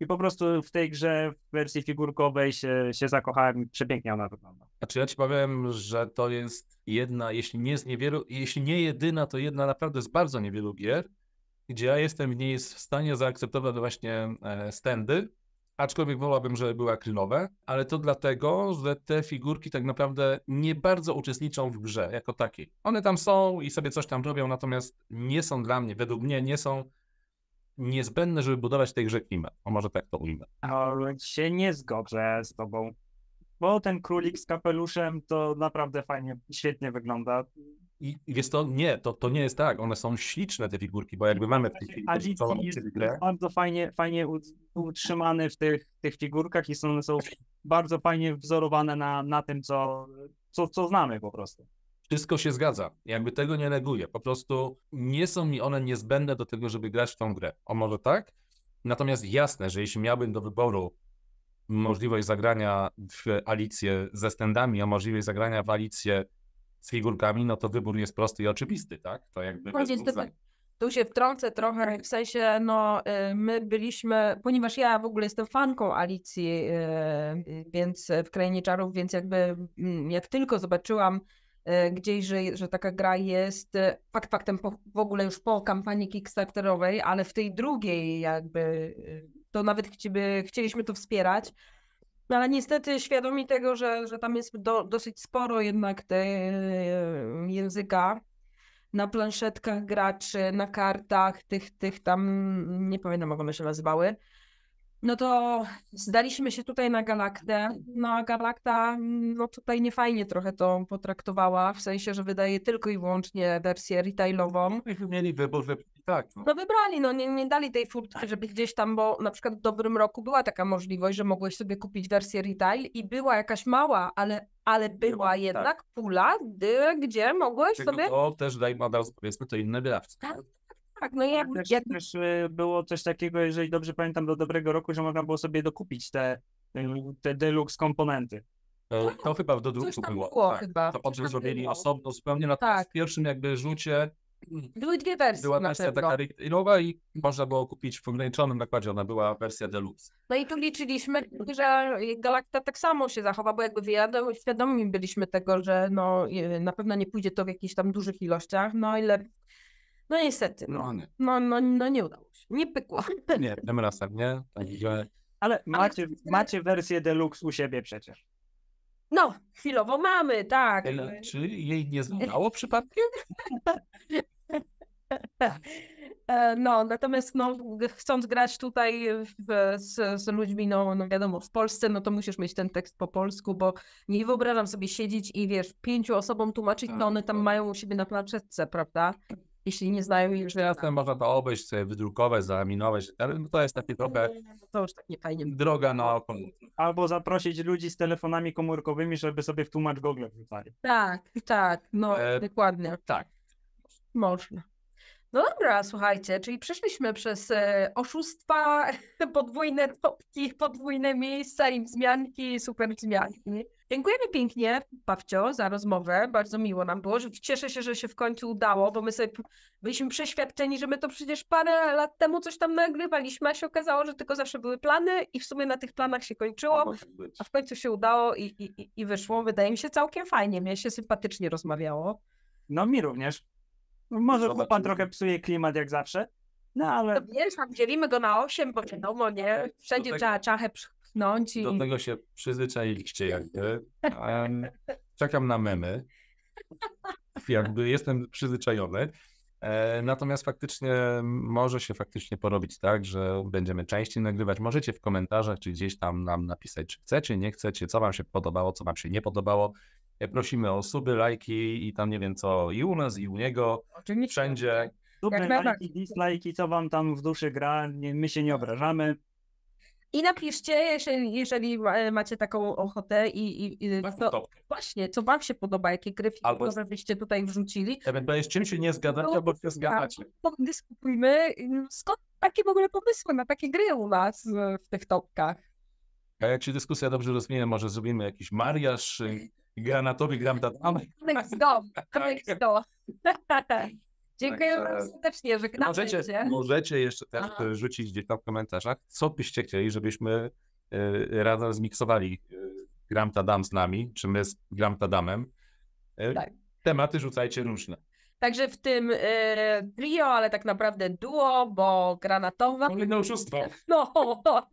I po prostu w tej grze w wersji figurkowej się, się zakochałem przepięknie ona wygląda. Znaczy ja ci powiem, że to jest jedna, jeśli nie z niewielu, jeśli nie jedyna, to jedna naprawdę z bardzo niewielu gier, gdzie ja jestem w niej w stanie zaakceptować właśnie e, stędy, aczkolwiek wolałbym, żeby były akrylowe, ale to dlatego, że te figurki tak naprawdę nie bardzo uczestniczą w grze jako takiej. One tam są i sobie coś tam robią, natomiast nie są dla mnie, według mnie nie są niezbędne, żeby budować tej grze klimat. A no może tak to ujmę. No, się nie zgodzę z tobą, bo ten królik z kapeluszem to naprawdę fajnie, świetnie wygląda. I jest to nie, to, to nie jest tak, one są śliczne te figurki, bo jakby mamy w tej chwili... Agility jest bardzo fajnie, fajnie utrzymany w tych, tych figurkach i są, są bardzo fajnie wzorowane na, na tym, co, co, co znamy po prostu. Wszystko się zgadza. Jakby tego nie neguję. Po prostu nie są mi one niezbędne do tego, żeby grać w tą grę. O może tak? Natomiast jasne, że jeśli miałbym do wyboru możliwość zagrania w Alicję ze stendami, a możliwość zagrania w Alicję z figurkami, no to wybór jest prosty i oczywisty, tak? To jakby tu się wtrącę trochę, w sensie, no, y, my byliśmy, ponieważ ja w ogóle jestem fanką Alicji, y, y, więc w Krainie Czarów, więc jakby mm, jak tylko zobaczyłam E, gdzieś, że, że taka gra jest e, fakt faktem po, w ogóle już po kampanii kickstarterowej, ale w tej drugiej jakby e, to nawet chciby, chcieliśmy to wspierać. No ale niestety świadomi tego, że, że tam jest do, dosyć sporo jednak te, języka na planszetkach graczy, na kartach, tych, tych tam, nie pamiętam jak one się nazywały, no to zdaliśmy się tutaj na Galaktę. No a Galakta mm, no tutaj niefajnie trochę to potraktowała, w sensie, że wydaje tylko i wyłącznie wersję retailową. No, mieli wybór, że tak. No. no, wybrali, no nie, nie dali tej furtki, żeby gdzieś tam, bo na przykład w dobrym roku była taka możliwość, że mogłeś sobie kupić wersję retail i była jakaś mała, ale, ale była no, jednak tak. pula, gdzie mogłeś sobie. sobie... To też daj nadal powiedzmy to inne bielawce. Tak, tak, no ja, też, ja... też y, było coś takiego, jeżeli dobrze pamiętam, do dobrego roku, że można było sobie dokupić te, y, te deluxe komponenty. E, to, chyba w Deluxe było. było tak. chyba. To potem zrobili było. osobno zupełnie, natomiast tak. w pierwszym jakby rzucie były dwie wersje. Była wersja taka retailowa i można było kupić w ograniczonym nakładzie. Ona była wersja deluxe. No i tu liczyliśmy, że Galakta tak samo się zachowa, bo jakby wiadomo, świadomi byliśmy tego, że no, y, na pewno nie pójdzie to w jakichś tam dużych ilościach. No ile no niestety. No. no, nie. No, no, no nie udało się. Nie pykło. Nie, tym razem, nie? Także... Ale macie, macie wersję deluxe u siebie przecież. No, chwilowo mamy, tak. Ale czy jej nie znało przypadkiem? E, no, natomiast no, chcąc grać tutaj w, z, z, ludźmi, no, no wiadomo, w Polsce, no to musisz mieć ten tekst po polsku, bo nie wyobrażam sobie siedzieć i wiesz, pięciu osobom tłumaczyć, no one tam tak. mają u siebie na planszetce, prawda? jeśli nie znają już Jasne, można to obejść, sobie wydrukować, zaminować. ale no to jest takie trochę, to już tak nie fajnie. droga na oko. Albo zaprosić ludzi z telefonami komórkowymi, żeby sobie w tłumacz Google wrzucali. Tak, tak, no e, dokładnie. Tak. Można. No dobra, słuchajcie, czyli przeszliśmy przez e, oszustwa, podwójne topki, podwójne miejsca i wzmianki, super wzmianki. Dziękujemy pięknie, Pawcio, za rozmowę. Bardzo miło nam było. Cieszę się, że się w końcu udało, bo my sobie byliśmy przeświadczeni, że my to przecież parę lat temu coś tam nagrywaliśmy, a się okazało, że tylko zawsze były plany i w sumie na tych planach się kończyło, tak a w końcu się udało i, i, i wyszło. Wydaje mi się całkiem fajnie, mnie się sympatycznie rozmawiało. No mi również. Może Zobaczymy. pan trochę psuje klimat jak zawsze, no ale... To wiesz, dzielimy go na osiem, bo wiadomo, nie? Tak, Wszędzie tak. trzeba czachę no, Do tego się przyzwyczailiście jakby. Czekam na memy. Tak jakby jestem przyzwyczajony. E, natomiast faktycznie może się faktycznie porobić tak, że będziemy częściej nagrywać. Możecie w komentarzach czy gdzieś tam nam napisać, czy chcecie, nie chcecie, co Wam się podobało, co Wam się nie podobało. E, prosimy o suby, lajki i tam nie wiem co, i u nas, i u niego. Oczywiście. Wszędzie. Suby, lajki, dislajki, co Wam tam w duszy gra, my się nie obrażamy. I napiszcie, jeżeli, jeżeli e, macie taką ochotę i, i, i to, właśnie, co wam się podoba, jakie gry filmowe byście tutaj wrzucili. Ewentualnie z czym się nie zgadzacie, albo się zgadzacie. Dyskutujmy, mm, skąd takie w ogóle pomysły na takie gry u nas e, w tych topkach. A jak się dyskusja dobrze rozwinie, może zrobimy jakiś mariaż y, granatowy, gram tatamy. Next door, next door. Dziękuję tak, serdecznie, żegnamy możecie, Możecie jeszcze też Aha. rzucić gdzieś tam w komentarzach, co byście chcieli, żebyśmy y, razem zmiksowali e, Gram Tadam z nami, czy my z Gram Tadamem. Y, e, tak. Tematy rzucajcie różne. Także w tym y, trio, ale tak naprawdę duo, bo granatowa. Kolejne oszustwo. No, no,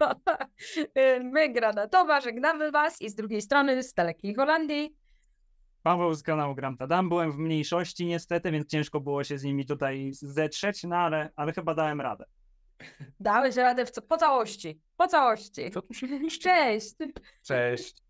my granatowa, żegnamy Was i z drugiej strony z dalekiej Holandii. Paweł z kanału Gram Tadam. Byłem w mniejszości niestety, więc ciężko było się z nimi tutaj zetrzeć, no ale, ale chyba dałem radę. Dałeś radę w co? Po całości. Po całości. Cześć. Cześć.